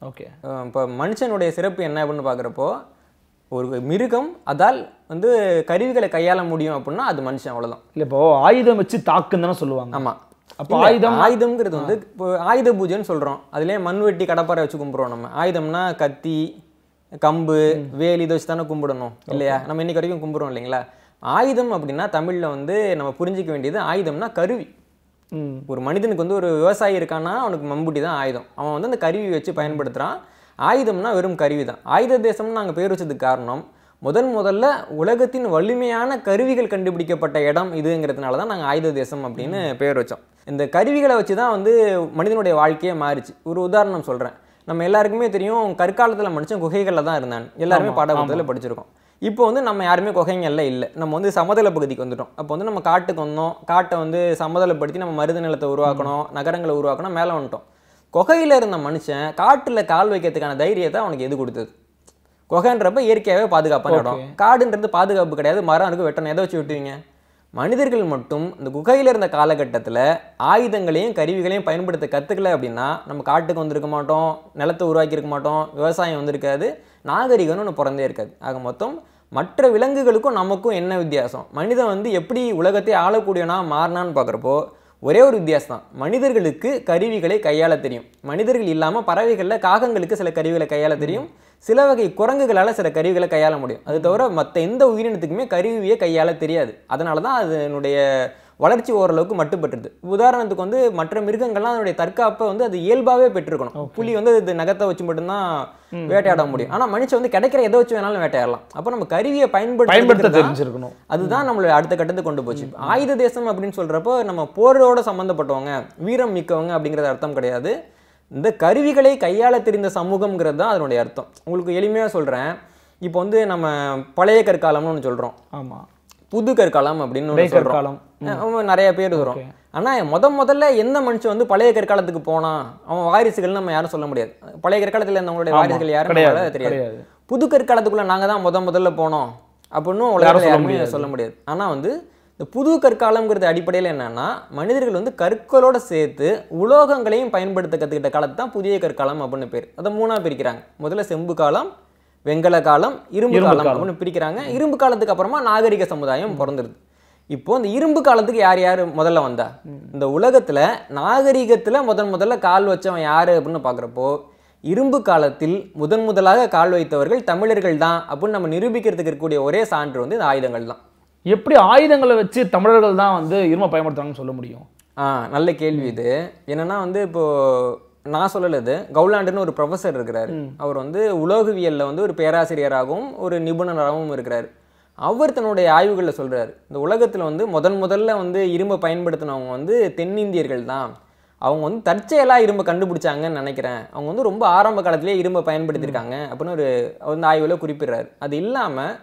S2: ஓகே இப்போ மனுஷனுடைய சிறப்பு என்ன அப்படின்னு பார்க்குறப்போ ஒரு மிருகம் அதால் வந்து கருவிகளை கையாள முடியும் அப்படின்னா அது மனுஷன் அவ்வளோதான் இல்லை இப்போ ஆயுதம் வச்சு தாக்குன்னு சொல்லுவாங்க ஆமாம் அப்போ ஆயுதம் ஆயுதம்ங்கிறது வந்து இப்போ ஆயுத பூஜைன்னு சொல்கிறோம் அதுலேயே மண் வெட்டி கடப்பாறை வச்சு கும்பிடுவோம் நம்ம ஆயுதம்னா கத்தி கம்பு வேல் இதை வச்சு தானே கும்பிடணும் இல்லையா நம்ம இன்னைக்கு வரைக்கும் கும்பிடுறோம் இல்லைங்களா ஆயுதம் அப்படின்னா தமிழில் வந்து நம்ம புரிஞ்சிக்க வேண்டியது ஆயுதம்னா கருவி ஒரு மனிதனுக்கு வந்து ஒரு விவசாயி இருக்கான்னா அவனுக்கு மம்புட்டி தான் ஆயுதம் அவன் வந்து அந்த கருவி வச்சு பயன்படுத்துகிறான் ஆயுதம்னா வெறும் கருவி தான் ஆயுத தேசம்னு நாங்கள் பேர் வச்சதுக்கு காரணம் முதன் முதல்ல உலகத்தின் வலிமையான கருவிகள் கண்டுபிடிக்கப்பட்ட இடம் இதுங்கிறதுனால தான் நாங்கள் ஆயுத தேசம் அப்படின்னு பேர் வச்சோம் இந்த கருவிகளை வச்சு தான் வந்து மனிதனுடைய வாழ்க்கையே மாறிச்சு ஒரு உதாரணம் சொல்கிறேன் நம்ம எல்லாருக்குமே தெரியும் கற்காலத்தில் மனுஷன் குகைகளில் தான் இருந்தான் எல்லாருமே பாடப்புத்தகத்தில் படிச்சிருக்கோம் இப்போ வந்து நம்ம யாருமே குகைங்கள்ல இல்லை நம்ம வந்து சமதள பகுதிக்கு வந்துட்டோம் அப்போ வந்து நம்ம காட்டுக்கு வந்தோம் காட்டை வந்து சமதளப்படுத்தி நம்ம மருத நிலத்தை உருவாக்கணும் நகரங்களை உருவாக்கணும் மேலே வந்துட்டோம் குகையில் இருந்த மனுஷன் காட்டில் கால் வைக்கிறதுக்கான தைரியத்தை அவனுக்கு எது கொடுத்தது குகைன்றப்ப இயற்கையாகவே பாதுகாப்பான இடம் காடுன்றது பாதுகாப்பு கிடையாது மரம் இருக்கு வெட்டணும் எதை வச்சு விட்டுவீங்க மனிதர்கள் மட்டும் இந்த குகையில் இருந்த காலகட்டத்தில் ஆயுதங்களையும் கருவிகளையும் பயன்படுத்த கற்றுக்கல அப்படின்னா நம்ம காட்டுக்கு வந்திருக்க மாட்டோம் நிலத்தை உருவாக்கியிருக்க மாட்டோம் விவசாயம் வந்திருக்காது நாகரிகம்னு ஒன்று பிறந்தே இருக்காது ஆக மொத்தம் மற்ற விலங்குகளுக்கும் நமக்கும் என்ன வித்தியாசம் மனிதன் வந்து எப்படி உலகத்தை ஆளக்கூடியனா மாறினான்னு பார்க்குறப்போ ஒரே ஒரு வித்தியாசம் தான் மனிதர்களுக்கு கருவிகளை கையாள தெரியும் மனிதர்கள் இல்லாமல் பறவைகளில் காகங்களுக்கு சில கருவிகளை கையாள தெரியும் சில வகை குரங்குகளால் சில கருவிகளை கையாள முடியும் அது தவிர மற்ற எந்த உயிரினத்துக்குமே கருவியை கையாள தெரியாது அதனால தான் அதனுடைய வளர்ச்சி ஓரளவுக்கு மட்டுப்பட்டுருது உதாரணத்துக்கு வந்து மற்ற மிருகங்கள்லாம் அதனுடைய தற்காப்பை வந்து அது இயல்பாகவே பெற்றிருக்கணும் புலி வந்து இது நகத்தை வச்சு மட்டும்தான் வேட்டையாட முடியும் ஆனால் மனுஷன் வந்து கிடைக்கிற எதை வச்சு வேணாலும் வேட்டையாடலாம் அப்போ நம்ம கருவியை பயன்படுத்த பயன்படுத்த தெரிஞ்சிருக்கணும் அதுதான் நம்மளோட அடுத்த கட்டத்துக்கு கொண்டு போச்சு ஆயுத தேசம் அப்படின்னு சொல்கிறப்போ நம்ம போரோட சம்மந்தப்பட்டவங்க வீரம் மிக்கவங்க அப்படிங்கிறது அர்த்தம் கிடையாது இந்த கருவிகளை கையாள தெரிந்த சமூகம்ங்கிறது தான் அதனுடைய அர்த்தம் உங்களுக்கு எளிமையாக சொல்கிறேன் இப்போ வந்து நம்ம பழைய கற்காலம்னு ஒன்று சொல்கிறோம் ஆமாம் புது கற்காலம் அப்படின்னு கற்காலம் நிறைய பேர் இருக்கிறோம் ஆனால் முத முதல்ல எந்த மனுஷன் வந்து பழைய கற்காலத்துக்கு போனான் அவன் வாரிசுகள் நம்ம யாரும் சொல்ல முடியாது பழைய கற்காலத்தில் இருந்தவங்களுடைய வாரிசுகள் யாரும் தெரியாது புது கற்காலத்துக்குள்ள நாங்கள் தான் முத முதல்ல போனோம் அப்படின்னு உலகத்தில் யாருமே சொல்ல முடியாது ஆனால் வந்து இந்த புது கற்காலம்ங்கிறது அடிப்படையில் என்னன்னா மனிதர்கள் வந்து கற்களோட சேர்த்து உலோகங்களையும் பயன்படுத்த கற்றுக்கிட்ட காலத்து தான் புதிய கற்காலம் அப்படின்னு பேர் அதை மூணாக பிரிக்கிறாங்க முதல்ல செம்பு காலம் வெங்கல காலம் இரும்பு காலம் அப்படின்னு பிரிக்கிறாங்க இரும்பு காலத்துக்கு அப்புறமா நாகரிக சமுதாயம் பிறந்துருது இப்போ இந்த இரும்பு காலத்துக்கு யார் யார் முதல்ல வந்தா இந்த உலகத்துல நாகரிகத்துல முதன் முதல்ல கால் வச்சவன் யாரு அப்படின்னு பாக்குறப்போ இரும்பு காலத்தில் முதன் முதலாக கால் வைத்தவர்கள் தமிழர்கள் தான் அப்படின்னு நம்ம நிரூபிக்கிறதுக்கு இருக்கக்கூடிய ஒரே சான்று வந்து இந்த ஆயுதங்கள் தான் எப்படி ஆயுதங்களை வச்சு தமிழர்கள் தான் வந்து இரும்பை பயன்படுத்துறாங்கன்னு சொல்ல முடியும் ஆ நல்ல கேள்வி இது என்னன்னா வந்து இப்போது நான் சொல்லலது கவுலாண்டுன்னு ஒரு ப்ரொஃபஸர் இருக்கிறார் அவர் வந்து உலோகவியலில் வந்து ஒரு பேராசிரியராகவும் ஒரு நிபுணராகவும் இருக்கிறார் அவர் தன்னுடைய ஆய்வுகளில் சொல்கிறார் இந்த உலகத்தில் வந்து முதன் முதல்ல வந்து இரும்பை பயன்படுத்தினவங்க வந்து தென்னிந்தியர்கள் தான் அவங்க வந்து தற்செயலாக இரும்பை கண்டுபிடிச்சாங்கன்னு நினைக்கிறேன் அவங்க வந்து ரொம்ப ஆரம்ப காலத்திலேயே இரும்பை பயன்படுத்தியிருக்காங்க அப்படின்னு ஒரு வந்து ஆய்வில் குறிப்பிடுறாரு அது இல்லாமல்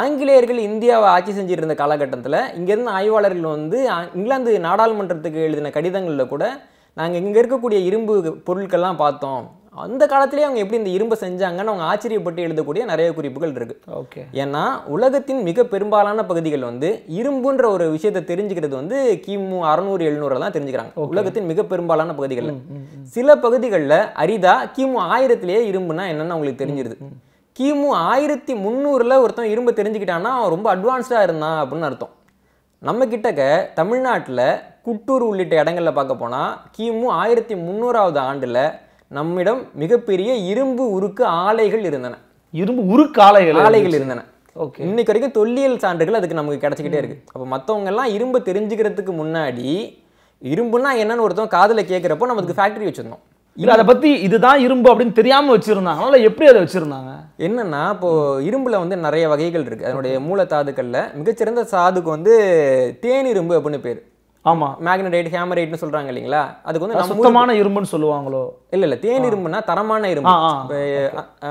S2: ஆங்கிலேயர்கள் இந்தியாவை ஆட்சி செஞ்சிருந்த காலகட்டத்தில் இங்கேருந்து ஆய்வாளர்கள் வந்து இங்கிலாந்து நாடாளுமன்றத்துக்கு எழுதின கடிதங்களில் கூட நாங்கள் இங்கே இருக்கக்கூடிய இரும்பு பொருட்கள்லாம் பார்த்தோம் அந்த காலத்திலேயே அவங்க எப்படி இந்த இரும்பை செஞ்சாங்கன்னு அவங்க ஆச்சரியப்பட்டு எழுதக்கூடிய நிறைய குறிப்புகள் இருக்கு ஓகே ஏன்னா உலகத்தின் மிக பெரும்பாலான பகுதிகள் வந்து இரும்புன்ற ஒரு விஷயத்தை தெரிஞ்சுக்கிறது வந்து கிமு அறநூறு எழுநூறு தான் தெரிஞ்சுக்கிறாங்க உலகத்தின் மிக பெரும்பாலான பகுதிகளில் சில பகுதிகளில் அரிதா கிமு ஆயிரத்திலேயே இரும்புனா என்னன்னு அவங்களுக்கு தெரிஞ்சிருது கிமு ஆயிரத்தி முந்நூறில் ஒருத்தன் இரும்பு தெரிஞ்சுக்கிட்டான்னா அவன் ரொம்ப அட்வான்ஸ்டாக இருந்தான் அப்படின்னு அர்த்தம் நம்ம கிட்டக்க தமிழ்நாட்டில் குட்டூர் உள்ளிட்ட இடங்களில் பார்க்க போனால் கிமு ஆயிரத்தி முந்நூறாவது ஆண்டில் நம்மிடம் மிகப்பெரிய இரும்பு உருக்கு ஆலைகள் இருந்தன இரும்பு உருக்கு ஆலைகள் ஆலைகள் இருந்தன ஓகே இன்னைக்கு வரைக்கும் தொல்லியல் சான்றுகள் அதுக்கு நமக்கு கிடச்சிக்கிட்டே இருக்குது அப்போ மற்றவங்கெல்லாம் இரும்பு தெரிஞ்சுக்கிறதுக்கு முன்னாடி இரும்புனா என்னன்னு ஒருத்தவங்க காதில் கேட்குறப்போ நமக்கு ஃபேக்ட்ரி வச்சுருந்தோம் இல்லை அதை பற்றி இதுதான் இரும்பு அப்படின்னு தெரியாமல் வச்சுருந்தாங்க எப்படி அதை வச்சுருந்தாங்க என்னென்னா இப்போது இரும்பில் வந்து நிறைய வகைகள் இருக்குது அதனுடைய மூல தாதுக்களில் மிகச்சிறந்த சாதுக்கு வந்து தேனிரும்பு அப்படின்னு பேர் ஆமாம் மேக்னடைட் ஹேமரைட்னு சொல்கிறாங்க இல்லைங்களா அதுக்கு வந்து சுத்தமான
S1: இரும்புன்னு சொல்லுவாங்களோ
S2: இல்லை இல்லை தேன் இரும்புனா தரமான இரும்பு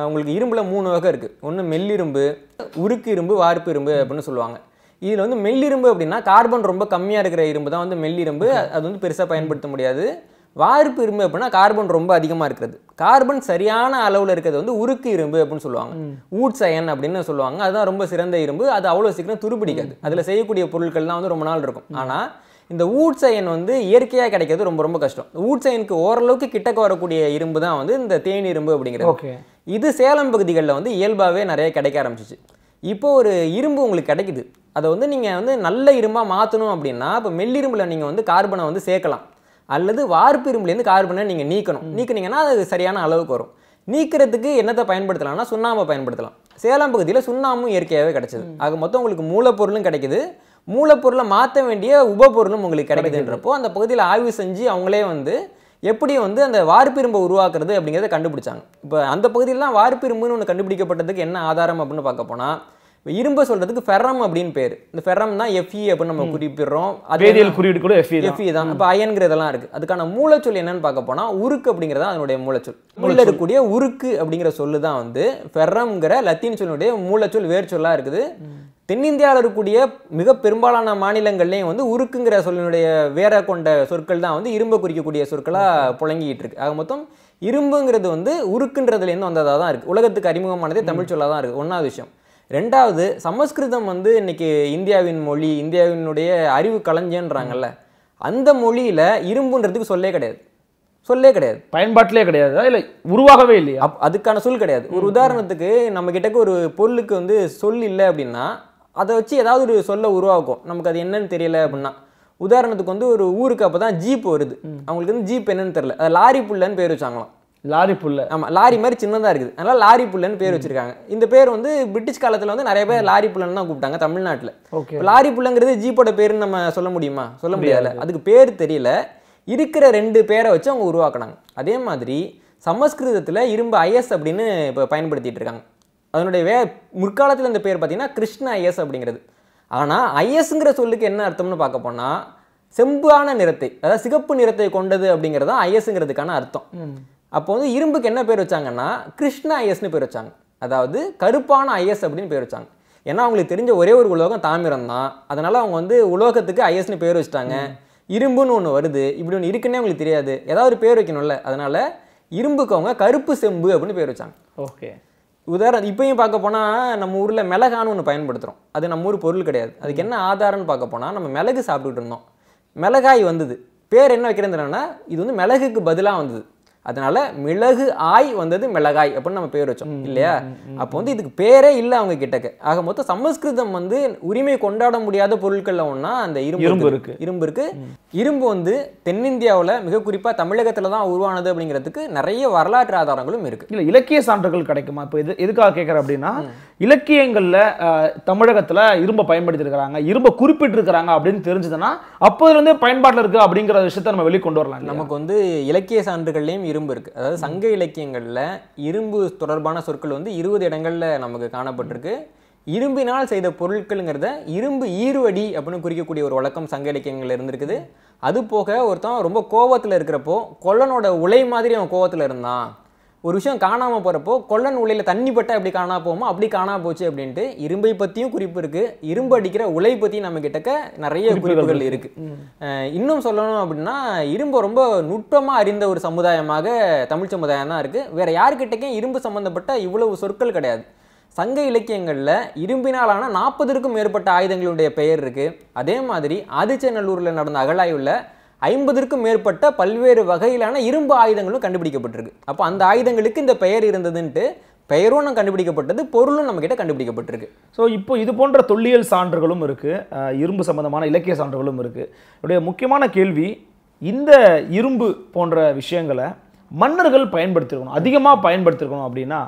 S2: உங்களுக்கு இரும்பில் மூணு வகை இருக்குது ஒன்று மெல்லிரும்பு உருக்கு இரும்பு வார்ப்பு இரும்பு அப்படின்னு சொல்லுவாங்க இதில் வந்து மெல்லிரும்பு அப்படின்னா கார்பன் ரொம்ப கம்மியாக இருக்கிற இரும்பு தான் வந்து மெல்லிரும்பு அது வந்து பெருசாக பயன்படுத்த முடியாது வார்ப்பு இரும்பு அப்படின்னா கார்பன் ரொம்ப அதிகமாக இருக்கிறது கார்பன் சரியான அளவில் இருக்கிறது வந்து உருக்கு இரும்பு அப்படின்னு சொல்லுவாங்க ஊட் சயன் அப்படின்னு சொல்லுவாங்க அதுதான் ரொம்ப சிறந்த இரும்பு அது அவ்வளோ சீக்கிரம் துருப்பிடிக்காது அதில் செய்யக்கூடிய பொருட்கள்லாம் வந்து ரொம்ப நாள் இருக்கும் ஆனால் இந்த ஊட்ஸ் அயன் வந்து இயற்கையாக கிடைக்கிறது ரொம்ப ரொம்ப கஷ்டம் ஊட்ஸ் அயனுக்கு ஓரளவுக்கு கிட்டக்க வரக்கூடிய இரும்பு தான் வந்து இந்த தேன் இரும்பு அப்படிங்கிறது இது சேலம் பகுதிகளில் வந்து இயல்பாகவே நிறைய கிடைக்க ஆரம்பிச்சிச்சு இப்போ ஒரு இரும்பு உங்களுக்கு கிடைக்குது அதை வந்து நீங்கள் வந்து நல்ல இரும்பாக மாற்றணும் அப்படின்னா இப்போ மெல்லிரும்பில் நீங்கள் வந்து கார்பனை வந்து சேர்க்கலாம் அல்லது வார்ப்பு இரும்புலேருந்து கார்பனை நீங்கள் நீக்கணும் நீக்கினீங்கன்னா அது சரியான அளவுக்கு வரும் நீக்கிறதுக்கு என்னத்தை பயன்படுத்தலாம்னா சுண்ணாம்பை பயன்படுத்தலாம் சேலம் பகுதியில் சுண்ணாமும் இயற்கையாகவே கிடச்சிது ஆக மொத்தம் உங்களுக்கு மூலப்பொருளும் கிடைக்குது மூலப்பொருளை மாற்ற வேண்டிய உபபொருளும் உங்களுக்கு கிடைக்குதுன்றப்போ அந்த பகுதியில் ஆய்வு செஞ்சு அவங்களே வந்து எப்படி வந்து அந்த வார்ப்பிரும்பை உருவாக்குறது அப்படிங்கிறத கண்டுபிடிச்சாங்க இப்போ அந்த பகுதியிலாம் வார்ப்பிரும்புன்னு ஒன்று கண்டுபிடிக்கப்பட்டதுக்கு என்ன ஆதாரம் அப்படின்னு பார்க்க போனால் இரும்பை சொல்றதுக்கு ஃபெரம் அப்படின்னு பேர் இந்த ஃபெரம் தான் எஃப்இ அப்படின்னு நம்ம குறிப்பிடுறோம் வேதியியல் குறியீடு கூட எஃப்இ எஃப்இ தான் இப்போ அயன்கிறதெல்லாம் இருக்கு அதுக்கான மூலச்சொல் என்னன்னு பார்க்க போனா உருக்கு அப்படிங்கிறது அதனுடைய மூலச்சொல் உள்ள இருக்கக்கூடிய உருக்கு அப்படிங்கிற சொல்லு தான் வந்து ஃபெரம்ங்கிற லத்தீன் சொல்லுடைய மூலச்சொல் வேர் சொல்லா இருக்குது தென்னிந்தியாவில் இருக்கக்கூடிய மிக பெரும்பாலான மாநிலங்கள்லேயும் வந்து உருக்குங்கிற சொல்லினுடைய வேற கொண்ட சொற்கள் தான் வந்து இரும்பை குறிக்கக்கூடிய சொற்களாக புழங்கிட்டு இருக்கு ஆக மொத்தம் இரும்புங்கிறது வந்து உருக்குன்றதுலேருந்து வந்ததாக தான் இருக்குது உலகத்துக்கு அறிமுகமானதே தமிழ் சொல்லாக தான் இருக்குது ஒன்றாவது விஷயம் ரெண்டாவது சமஸ்கிருதம் வந்து இன்றைக்கி இந்தியாவின் மொழி இந்தியாவினுடைய அறிவு களஞ்சன்றாங்கல்ல அந்த மொழியில் இரும்புன்றதுக்கு சொல்லே கிடையாது சொல்லே கிடையாது பயன்பாட்டிலே கிடையாது இல்லை உருவாகவே இல்லையா அதுக்கான சொல் கிடையாது ஒரு உதாரணத்துக்கு நம்ம கிட்டக்கு ஒரு பொருளுக்கு வந்து சொல் இல்லை அப்படின்னா அதை வச்சு ஏதாவது ஒரு சொல்ல உருவாக்கும் நமக்கு அது என்னன்னு தெரியல அப்படின்னா உதாரணத்துக்கு வந்து ஒரு ஊருக்கு அப்போ தான் ஜீப் வருது அவங்களுக்கு வந்து ஜீப் என்னன்னு தெரியல அது லாரி புல்லன்னு பேர் வச்சாங்களாம் லாரி புல்ல ஆமாம் லாரி மாதிரி சின்னதாக இருக்குது அதனால் லாரி புல்லன்னு பேர் வச்சிருக்காங்க இந்த பேர் வந்து பிரிட்டிஷ் காலத்தில் வந்து நிறைய பேர் லாரி புல்லன் தான் கூப்பிட்டாங்க தமிழ்நாட்டில் ஓகே லாரி புல்லங்கிறது ஜீப்போட பேருன்னு நம்ம சொல்ல முடியுமா சொல்ல முடியாது அதுக்கு பேர் தெரியல இருக்கிற ரெண்டு பேரை வச்சு அவங்க உருவாக்குனாங்க அதே மாதிரி சமஸ்கிருதத்தில் இரும்பு ஐஎஸ் அப்படின்னு இப்போ பயன்படுத்திகிட்டு இருக்காங்க அதனுடைய வே முற்காலத்தில் இந்த பேர் பார்த்திங்கன்னா கிருஷ்ண ஐஎஸ் அப்படிங்கிறது ஆனால் ஐஎஸ்ங்கிற சொல்லுக்கு என்ன அர்த்தம்னு பார்க்க போனால் செம்பான நிறத்தை அதாவது சிகப்பு நிறத்தை கொண்டது அப்படிங்கிறது தான் ஐஎஸ்ங்கிறதுக்கான அர்த்தம் அப்போ வந்து இரும்புக்கு என்ன பேர் வச்சாங்கன்னா கிருஷ்ண ஐஎஸ்னு பேர் வச்சாங்க அதாவது கருப்பான ஐஎஸ் அப்படின்னு பேர் வச்சாங்க ஏன்னா அவங்களுக்கு தெரிஞ்ச ஒரே ஒரு உலோகம் தாமிரம் தான் அதனால் அவங்க வந்து உலோகத்துக்கு ஐஎஸ்னு பேர் வச்சுட்டாங்க இரும்புன்னு ஒன்று வருது இப்படி ஒன்று இருக்குன்னே அவங்களுக்கு தெரியாது ஏதாவது பேர் வைக்கணும்ல அதனால் இரும்புக்கு அவங்க கருப்பு செம்பு அப்படின்னு பேர் வச்சாங்க ஓகே உதாரணம் இப்போயும் பார்க்க போனால் நம்ம ஊரில் மிளகான்னு ஒன்று பயன்படுத்துகிறோம் அது நம்ம ஊர் பொருள் கிடையாது அதுக்கு என்ன ஆதாரம்னு பார்க்க போனால் நம்ம மிளகு சாப்பிட்டுட்டு இருந்தோம் மிளகாய் வந்தது பேர் என்ன வைக்கிறதுனா இது வந்து மிளகுக்கு பதிலாக வந்தது அதனால மிளகு ஆய் வந்தது மிளகாய் அப்படின்னு நம்ம பேர் வச்சோம் இல்லையா அப்போ வந்து இதுக்கு பேரே இல்லை அவங்க கிட்டக்கு ஆக மொத்தம் சமஸ்கிருதம் வந்து உரிமை கொண்டாட முடியாத பொருட்கள்ல ஒன்னா அந்த இரும்பு இரும்பு இருக்கு இரும்பு இருக்கு இரும்பு வந்து தென்னிந்தியாவில் மிக குறிப்பாக தமிழகத்தில் தான் உருவானது அப்படிங்கிறதுக்கு நிறைய வரலாற்று ஆதாரங்களும் இருக்கு
S1: இல்லை இலக்கிய சான்றுகள் கிடைக்குமா இப்போ இது எதுக்காக கேட்குறேன் அப்படின்னா இலக்கியங்களில் தமிழகத்தில் இரும்பை பயன்படுத்தியிருக்கிறாங்க இரும்பை குறிப்பிட்டிருக்கிறாங்க அப்படின்னு தெரிஞ்சதுன்னா இருந்து பயன்பாட்டில் இருக்குது அப்படிங்கிற விஷயத்த நம்ம வெளிக்கொண்டு வரலாம் நமக்கு வந்து இலக்கிய சான்றுகள்லையும் இரும்பு இருக்குது அதாவது சங்க இலக்கியங்களில்
S2: இரும்பு தொடர்பான சொற்கள் வந்து இருபது இடங்களில் நமக்கு காணப்பட்டிருக்கு இரும்பினால் செய்த பொருட்கள்ங்கிறத இரும்பு ஈருவடி அப்படின்னு குறிக்கக்கூடிய ஒரு வழக்கம் சங்க இலக்கியங்கள் இருந்திருக்குது அது போக ஒருத்தன் ரொம்ப கோவத்தில் இருக்கிறப்போ கொல்லனோட உலை மாதிரி அவன் கோவத்தில் இருந்தான் ஒரு விஷயம் காணாமல் போகிறப்போ கொல்லன் உலையில் தண்ணி பட்டால் அப்படி காணா போமா அப்படி காணா போச்சு அப்படின்ட்டு இரும்பை பற்றியும் குறிப்பு இருக்குது இரும்பு அடிக்கிற உலை பற்றியும் நம்ம கிட்டக்க நிறைய குறிப்புகள் இருக்குது இன்னும் சொல்லணும் அப்படின்னா இரும்பை ரொம்ப நுட்பமாக அறிந்த ஒரு சமுதாயமாக தமிழ் சமுதாயம் தான் இருக்குது வேறு யாருக்கிட்டக்கே இரும்பு சம்மந்தப்பட்ட இவ்வளவு சொற்கள் கிடையாது சங்க இலக்கியங்களில் இரும்பினாலான நாற்பதுக்கும் மேற்பட்ட ஆயுதங்களுடைய பெயர் இருக்குது அதே மாதிரி ஆதிச்சநல்லூரில் நடந்த அகழாய்வில் ஐம்பதுக்கும் மேற்பட்ட பல்வேறு வகையிலான இரும்பு ஆயுதங்களும் கண்டுபிடிக்கப்பட்டிருக்கு அப்போ அந்த ஆயுதங்களுக்கு இந்த பெயர்
S1: இருந்ததுன்ட்டு பெயரும் நம்ம கண்டுபிடிக்கப்பட்டது பொருளும் நம்மக்கிட்ட கண்டுபிடிக்கப்பட்டிருக்கு ஸோ இப்போ இது போன்ற தொல்லியல் சான்றுகளும் இருக்குது இரும்பு சம்பந்தமான இலக்கிய சான்றுகளும் இருக்குது என்னுடைய முக்கியமான கேள்வி இந்த இரும்பு போன்ற விஷயங்களை மன்னர்கள் பயன்படுத்திருக்கணும் அதிகமாக பயன்படுத்திருக்கணும் அப்படின்னா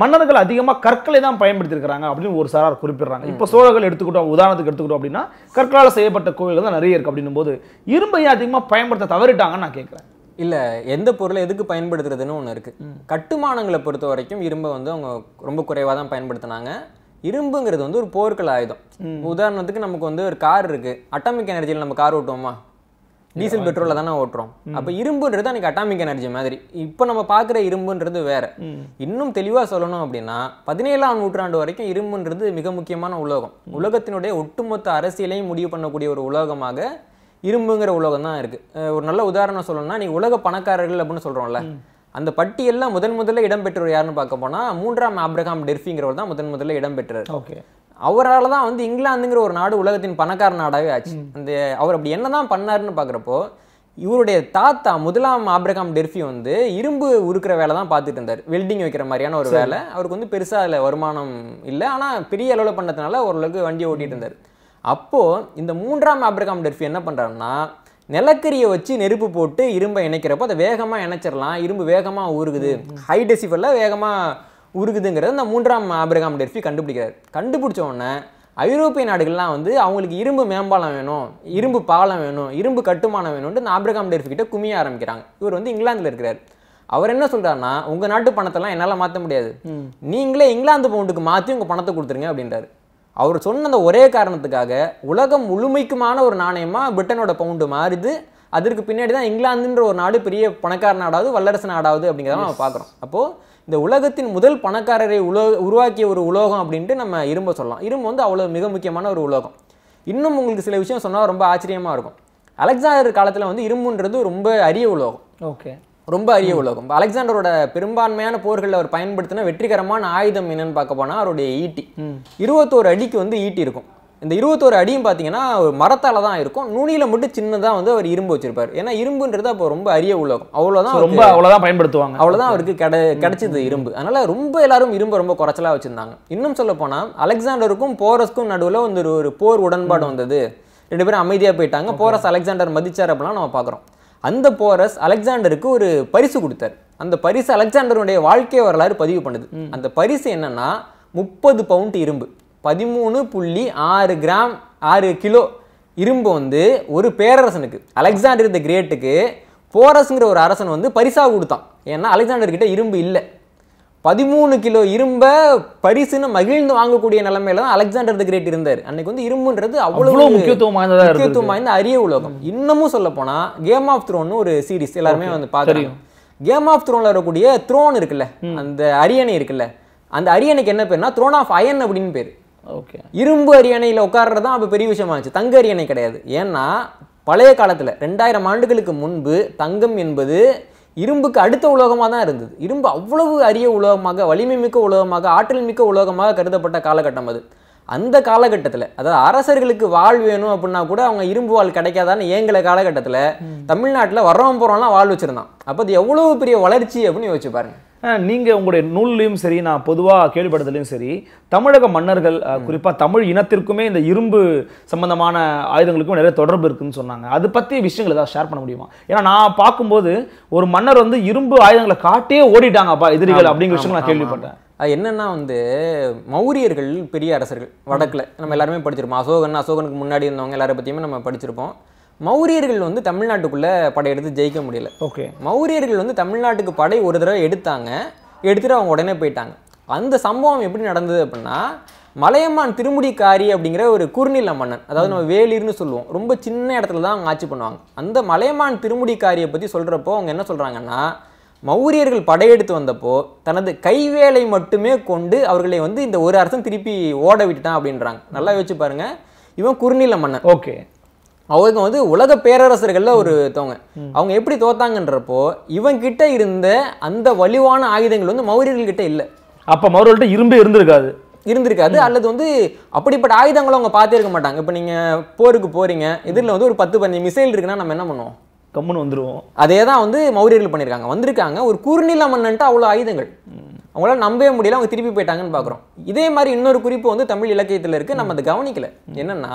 S1: மன்னர்கள் அதிகமாக கற்களை தான் பயன்படுத்தியிருக்கிறாங்க அப்படின்னு ஒரு சாரார் குறிப்பிடுறாங்க இப்போ சோழர்கள் எடுத்துக்கிட்டோம் உதாரணத்துக்கு எடுத்துக்கிட்டோம் அப்படின்னா கற்களால் செய்யப்பட்ட கோயில்கள் தான் நிறைய இருக்குது அப்படின்னும் போது இரும்பையை அதிகமாக பயன்படுத்த தவறிட்டாங்கன்னு நான் கேட்குறேன் இல்லை எந்த பொருளை எதுக்கு பயன்படுத்துறதுன்னு ஒன்று இருக்குது கட்டுமானங்களை
S2: பொறுத்த வரைக்கும் இரும்பை வந்து அவங்க ரொம்ப குறைவாக தான் பயன்படுத்தினாங்க இரும்புங்கிறது வந்து ஒரு போர்க்கள் ஆயுதம் உதாரணத்துக்கு நமக்கு வந்து ஒரு கார் இருக்குது அட்டாமிக் எனர்ஜியில் நம்ம கார் ஓட்டுவோமா டீசல் பெட்ரோலில் தானே ஓட்டுறோம் அப்போ இரும்புன்றது அன்றைக்கி அட்டாமிக் எனர்ஜி மாதிரி இப்போ நம்ம பார்க்குற இரும்புன்றது வேறு இன்னும் தெளிவாக சொல்லணும் அப்படின்னா பதினேழாம் நூற்றாண்டு வரைக்கும் இரும்புன்றது மிக முக்கியமான உலோகம் உலகத்தினுடைய ஒட்டுமொத்த அரசியலையும் முடிவு பண்ணக்கூடிய ஒரு உலோகமாக இரும்புங்கிற உலோகம் தான் இருக்குது ஒரு நல்ல உதாரணம் சொல்லணும்னா நீ உலக பணக்காரர்கள் அப்படின்னு சொல்கிறோம்ல அந்த பட்டியலில் முதன் முதல்ல இடம்பெற்றவர் யாருன்னு பார்க்க போனால் மூன்றாம் ஆப்ரஹாம் டெர்ஃபிங்கிறவர் தான் முதன் முதல்ல இடம்பெற்றார் ஓகே அவரால் தான் வந்து இங்கிலாந்துங்கிற ஒரு நாடு உலகத்தின் பணக்கார நாடாகவே ஆச்சு அந்த அவர் அப்படி என்ன தான் பண்ணாருன்னு பார்க்குறப்போ இவருடைய தாத்தா முதலாம் ஆப்ரகாம் டெர்ஃபி வந்து இரும்பு உருக்கிற வேலை தான் பார்த்துட்டு இருந்தார் வெல்டிங் வைக்கிற மாதிரியான ஒரு வேலை அவருக்கு வந்து பெருசாக அதில் வருமானம் இல்லை ஆனால் பெரிய அளவில் பண்ணதுனால ஓரளவுக்கு வண்டியை ஓட்டிகிட்டு இருந்தார் அப்போது இந்த மூன்றாம் ஆப்ரகாம் டெர்ஃபி என்ன பண்ணுறாருன்னா நிலக்கரியை வச்சு நெருப்பு போட்டு இரும்பை இணைக்கிறப்போ அதை வேகமாக இணைச்சிடலாம் இரும்பு வேகமாக ஊறுகுது ஹை வேகமாக உருகுதுங்கிறத அந்த மூன்றாம் ஆபிரகாம் டெர்ஃபி கண்டுபிடிக்கிறார் கண்டுபிடிச்ச உடனே ஐரோப்பிய நாடுகள்லாம் வந்து அவங்களுக்கு இரும்பு மேம்பாலம் வேணும் இரும்பு பாலம் வேணும் இரும்பு கட்டுமானம் வேணும்ட்டு இந்த ஆபிரகாம் டெர்ஃபி கிட்ட குமிய ஆரம்பிக்கிறாங்க இவர் வந்து இங்கிலாந்தில் இருக்கிறார் அவர் என்ன சொல்கிறாருன்னா உங்கள் நாட்டு பணத்தெல்லாம் என்னால் மாற்ற முடியாது நீங்களே இங்கிலாந்து பவுண்டுக்கு மாற்றி உங்கள் பணத்தை கொடுத்துருங்க அப்படின்றார் அவர் சொன்ன அந்த ஒரே காரணத்துக்காக உலகம் முழுமைக்குமான ஒரு நாணயமாக பிரிட்டனோட பவுண்டு மாறுது அதற்கு பின்னாடி தான் இங்கிலாந்துன்ற ஒரு நாடு பெரிய பணக்கார நாடாவது வல்லரசு நாடாவது அப்படிங்கிறத நம்ம பார்க்குறோம் அப்போது இந்த உலகத்தின் முதல் பணக்காரரை உலோ உருவாக்கிய ஒரு உலோகம் அப்படின்ட்டு நம்ம இரும்பை சொல்லலாம் இரும்பு வந்து அவ்வளோ மிக முக்கியமான ஒரு உலோகம் இன்னும் உங்களுக்கு சில விஷயம் சொன்னால் ரொம்ப ஆச்சரியமாக இருக்கும் அலெக்சாண்டர் காலத்தில் வந்து இரும்புன்றது ரொம்ப அரிய உலோகம் ஓகே ரொம்ப அரிய உலோகம் அலெக்சாண்டரோட பெரும்பான்மையான போர்களில் அவர் பயன்படுத்தின வெற்றிகரமான ஆயுதம் என்னன்னு பார்க்க போனால் அவருடைய ஈட்டி இருபத்தோரு அடிக்கு வந்து ஈட்டி இருக்கும் இந்த இருபத்தோரு அடியும் பார்த்தீங்கன்னா ஒரு மரத்தால் தான் இருக்கும் நுனியில் மட்டும் சின்னதாக வந்து அவர் இரும்பு வச்சிருப்பார் ஏன்னா இரும்புன்றது அப்போ ரொம்ப அரிய உலகம் அவ்வளோதான் ரொம்ப அவ்வளோதான் பயன்படுத்துவாங்க அவ்வளோதான் அவருக்கு கிடை கிடைச்சது இரும்பு அதனால் ரொம்ப எல்லாரும் இரும்பு ரொம்ப குறைச்சலாக வச்சுருந்தாங்க இன்னும் சொல்ல போனால் அலெக்சாண்டருக்கும் போரஸ்க்கும் நடுவில் வந்து ஒரு போர் உடன்பாடு வந்தது ரெண்டு பேரும் அமைதியாக போயிட்டாங்க போரஸ் அலெக்சாண்டர் மதிச்சார் அப்படிலாம் நம்ம பார்க்குறோம் அந்த போரஸ் அலெக்சாண்டருக்கு ஒரு பரிசு கொடுத்தார் அந்த பரிசு அலெக்சாண்டருடைய வாழ்க்கை வரலாறு பதிவு பண்ணுது அந்த பரிசு என்னன்னா முப்பது பவுண்ட் இரும்பு பதிமூணு புள்ளி ஆறு கிராம் ஆறு கிலோ இரும்பு வந்து ஒரு பேரரசனுக்கு அலெக்சாண்டர் த கிரேட்டுக்கு போரஸ்ங்கிற ஒரு அரசன் வந்து பரிசாக கொடுத்தான் ஏன்னா அலெக்சாண்டர் கிட்ட இரும்பு இல்லை பதிமூணு கிலோ இரும்பை பரிசுன்னு மகிழ்ந்து வாங்கக்கூடிய நிலைமையில தான் அலெக்சாண்டர் த கிரேட் இருந்தார் அன்னைக்கு வந்து இரும்புன்றது அவ்வளவு முக்கியத்துவம் முக்கியத்துவம் வாய்ந்த அரிய உலகம் இன்னமும் சொல்ல போனா கேம் ஆஃப் த்ரோன்னு ஒரு சீரிஸ் எல்லாருமே வந்து பார்க்குறோம் கேம் ஆஃப் த்ரோன்ல இருக்கக்கூடிய த்ரோன் இருக்குல்ல அந்த அரியணை இருக்குல்ல அந்த அரியணைக்கு என்ன பேர்னா த்ரோன் ஆஃப் அயன் அப்படின்னு பேர் ஓகே இரும்பு அரியணையில் உட்கார்றது தான் அப்போ பெரிய விஷயமாச்சு தங்க அரியணை கிடையாது ஏன்னா பழைய காலத்தில் ரெண்டாயிரம் ஆண்டுகளுக்கு முன்பு தங்கம் என்பது இரும்புக்கு அடுத்த உலோகமாக தான் இருந்தது இரும்பு அவ்வளவு அரிய உலோகமாக வலிமை மிக்க உலோகமாக ஆற்றல் மிக்க உலோகமாக கருதப்பட்ட காலகட்டம் அது அந்த காலகட்டத்தில் அதாவது அரசர்களுக்கு வாழ் வேணும் அப்படின்னா கூட அவங்க இரும்பு வாழ் கிடைக்காதான்னு ஏங்கிற காலகட்டத்தில்
S1: தமிழ்நாட்டில் வரவன் போகிறோம்லாம் வாழ் வச்சுருந்தான் அப்போ அது எவ்வளோ பெரிய வளர்ச்சி அப்படின்னு யோசிச்சு பாருங்கள் நீங்கள் உங்களுடைய நூல்லையும் சரி நான் பொதுவாக கேள்விப்படுதலையும் சரி தமிழக மன்னர்கள் குறிப்பாக தமிழ் இனத்திற்குமே இந்த இரும்பு சம்பந்தமான ஆயுதங்களுக்கும் நிறைய தொடர்பு இருக்குன்னு சொன்னாங்க அது பற்றி விஷயங்கள் ஏதாவது ஷேர் பண்ண முடியுமா ஏன்னா நான் பார்க்கும்போது ஒரு மன்னர் வந்து இரும்பு ஆயுதங்களை காட்டே ஓடிட்டாங்கப்பா எதிரிகள் அப்படிங்கிற விஷயங்கள் நான் கேள்விப்பட்டேன்
S2: அது என்னென்னா வந்து மௌரியர்கள் பெரிய அரசர்கள் வடக்கில் நம்ம எல்லாருமே படிச்சிருப்போம் அசோகன் அசோகனுக்கு முன்னாடி இருந்தவங்க எல்லாரை பற்றியுமே நம்ம படிச்சிருப்போம் மௌரியர்கள் வந்து தமிழ்நாட்டுக்குள்ளே படையெடுத்து ஜெயிக்க முடியல ஓகே மௌரியர்கள் வந்து தமிழ்நாட்டுக்கு படை ஒரு தடவை எடுத்தாங்க எடுத்துகிட்டு அவங்க உடனே போயிட்டாங்க அந்த சம்பவம் எப்படி நடந்தது அப்படின்னா மலையமான் திருமுடிக்காரி அப்படிங்கிற ஒரு குறுநில மன்னன் அதாவது நம்ம வேலிர்னு சொல்லுவோம் ரொம்ப சின்ன இடத்துல தான் அவங்க ஆட்சி பண்ணுவாங்க அந்த மலையமான் திருமுடிக்காரியை பற்றி சொல்கிறப்போ அவங்க என்ன சொல்கிறாங்கன்னா மௌரியர்கள் படையெடுத்து வந்தப்போ தனது கைவேலை மட்டுமே கொண்டு அவர்களை வந்து இந்த ஒரு அரசன் திருப்பி ஓட விட்டுட்டான் அப்படின்றாங்க நல்லா யோசிச்சு பாருங்க இவன் குறுநில மன்னன் ஓகே அவங்க வந்து உலக பேரரசர்கள்ல ஒருத்தவங்க அவங்க எப்படி தோத்தாங்கன்றப்போ இவன் கிட்ட இருந்த அந்த வலுவான ஆயுதங்கள் வந்து மௌரியர்கள் கிட்ட இல்லை அப்போ மௌரியர்கள்ட்ட இரும்பு இருந்திருக்காது இருந்திருக்காது அல்லது வந்து அப்படிப்பட்ட ஆயுதங்களை அவங்க இருக்க மாட்டாங்க இப்போ நீங்கள் போருக்கு போகிறீங்க எதிரில் வந்து ஒரு பத்து பதினஞ்சு மிசைல் இருக்குன்னா நம்ம என்ன பண்ணுவோம்
S1: கம்முன்னு வந்துடுவோம்
S2: அதே தான் வந்து மௌரியர்கள் பண்ணியிருக்காங்க வந்திருக்காங்க ஒரு குறுநில மன்னன்ட்டு அவ்வளோ ஆயுதங்கள் அவங்களால நம்பவே முடியல அவங்க திருப்பி போயிட்டாங்கன்னு பார்க்குறோம் இதே மாதிரி இன்னொரு குறிப்பு வந்து தமிழ் இலக்கியத்தில் இருக்குது நம்ம அதை கவனிக்கல என்னென்னா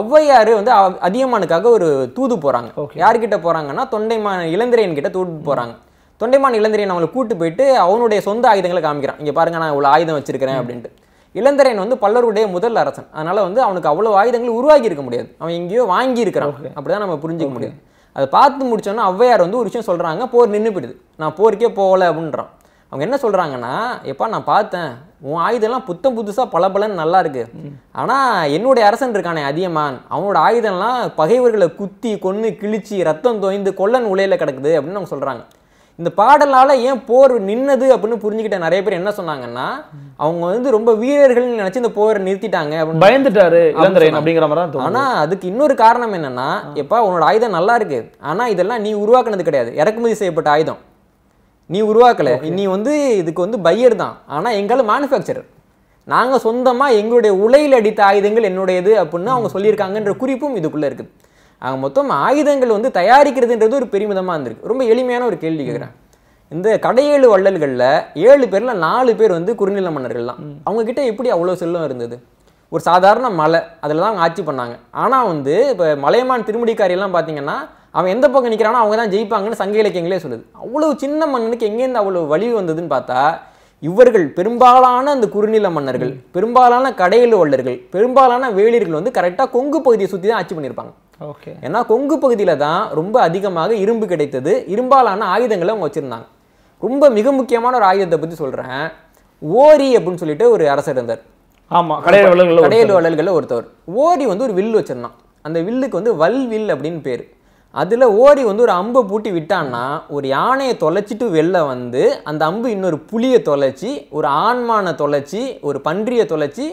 S2: ஔவையார் வந்து அதியமானுக்காக ஒரு தூது போகிறாங்க யார்கிட்ட போகிறாங்கன்னா தொண்டைமான இளந்திரையன் கிட்ட தூது போகிறாங்க தொண்டைமான் இளந்திரையன் அவங்களை கூட்டு போயிட்டு அவனுடைய சொந்த ஆயுதங்களை காமிக்கிறான் இங்கே பாருங்க நான் இவ்வளோ ஆயுதம் வச்சிருக்கிறேன் அப்படின்ட்டு இளந்திரையன் வந்து பல்லருடைய முதல் அரசன் அதனால் வந்து அவனுக்கு அவ்வளோ ஆயுதங்கள் உருவாக்கி இருக்க முடியாது அவன் எங்கேயோ வாங்கி இருக்கிறான் அப்படிதான் நம்ம புரிஞ்சிக்க முடியும் அதை பார்த்து முடித்தோன்னா ஔவையார் வந்து ஒரு விஷயம் சொல்கிறாங்க போர் நின்று போயிடுது நான் போருக்கே போகலை அப்படின்றான் அவங்க என்ன சொல்கிறாங்கன்னா எப்பா நான் பார்த்தேன் உன் ஆயுதம்லாம் புத்தம் புதுசாக பல பலன்னு நல்லா இருக்கு ஆனால் என்னுடைய அரசன் இருக்கானே அதியமான் அவனோட ஆயுதம்லாம் பகைவர்களை குத்தி கொன்று கிழிச்சு ரத்தம் தோய்ந்து கொல்லன் உலையில் கிடக்குது அப்படின்னு அவங்க சொல்கிறாங்க இந்த பாடலால் ஏன் போர் நின்னது அப்படின்னு புரிஞ்சுக்கிட்ட நிறைய பேர் என்ன சொன்னாங்கன்னா அவங்க வந்து ரொம்ப வீரர்கள் நினைச்சு இந்த போரை நிறுத்திட்டாங்க அப்படின்னு பயந்துட்டாரு இளந்திரையன் அப்படிங்கிற மாதிரி ஆனா அதுக்கு இன்னொரு காரணம் என்னன்னா எப்பா உன்னோட ஆயுதம் நல்லா இருக்கு ஆனா இதெல்லாம் நீ உருவாக்குனது கிடையாது இறக்குமதி செய்யப்பட்ட ஆயுதம் நீ உருவாக்கல நீ வந்து இதுக்கு வந்து பையர் தான் ஆனா எங்களால் மேனுஃபேக்சரர் நாங்கள் சொந்தமாக எங்களுடைய உலையில் அடித்த ஆயுதங்கள் என்னுடையது அப்படின்னு அவங்க சொல்லியிருக்காங்கன்ற குறிப்பும் இதுக்குள்ளே இருக்குது அவங்க மொத்தம் ஆயுதங்கள் வந்து தயாரிக்கிறதுன்றது ஒரு பெருமிதமாக இருந்திருக்கு ரொம்ப எளிமையான ஒரு கேள்வி கேட்குறேன் இந்த கடையேழு வள்ளல்களில் ஏழு பேரில் நாலு பேர் வந்து குறுநில மன்னர்கள்லாம் அவங்கக்கிட்ட எப்படி அவ்வளோ செல்லம் இருந்தது ஒரு சாதாரண மலை அதில் தான் அவங்க ஆட்சி பண்ணாங்க ஆனால் வந்து இப்போ மலையமான் திருமுடிக்காரியெல்லாம் பார்த்தீங்கன்னா அவன் எந்த பக்கம் நிற்கிறானோ அவங்க தான் ஜெயிப்பாங்கன்னு சங்க இலக்கியங்களே சொல்லுது அவ்வளோ சின்ன மன்னனுக்கு எங்கேருந்து அவ்வளோ வழி வந்ததுன்னு பார்த்தா இவர்கள் பெரும்பாலான அந்த குறுநில மன்னர்கள் பெரும்பாலான கடையில் வள்ளர்கள் பெரும்பாலான வேலியர்கள் வந்து கரெக்டாக கொங்கு பகுதியை சுற்றி தான் ஆட்சி பண்ணியிருப்பாங்க ஓகே ஏன்னா கொங்கு பகுதியில் தான் ரொம்ப அதிகமாக இரும்பு கிடைத்தது இரும்பாலான ஆயுதங்களை அவங்க வச்சுருந்தாங்க ரொம்ப மிக முக்கியமான ஒரு ஆயுதத்தை பற்றி சொல்கிறேன் ஓரி அப்படின்னு சொல்லிட்டு ஒரு அரசர் இருந்தார் ஆமாம் கடையல் கடையில் வள்ளல்களில் ஒருத்தவர் ஓரி வந்து ஒரு வில்லு வச்சிருந்தான் அந்த வில்லுக்கு வந்து வல் வில் அப்படின்னு பேர் அதில் ஓரி வந்து ஒரு அம்பை பூட்டி விட்டான்னா ஒரு யானையை தொலைச்சிட்டு வெளில வந்து அந்த அம்பு இன்னொரு புளியை தொலைச்சி ஒரு ஆண்மானை தொலைச்சி ஒரு பன்றியை தொலைச்சி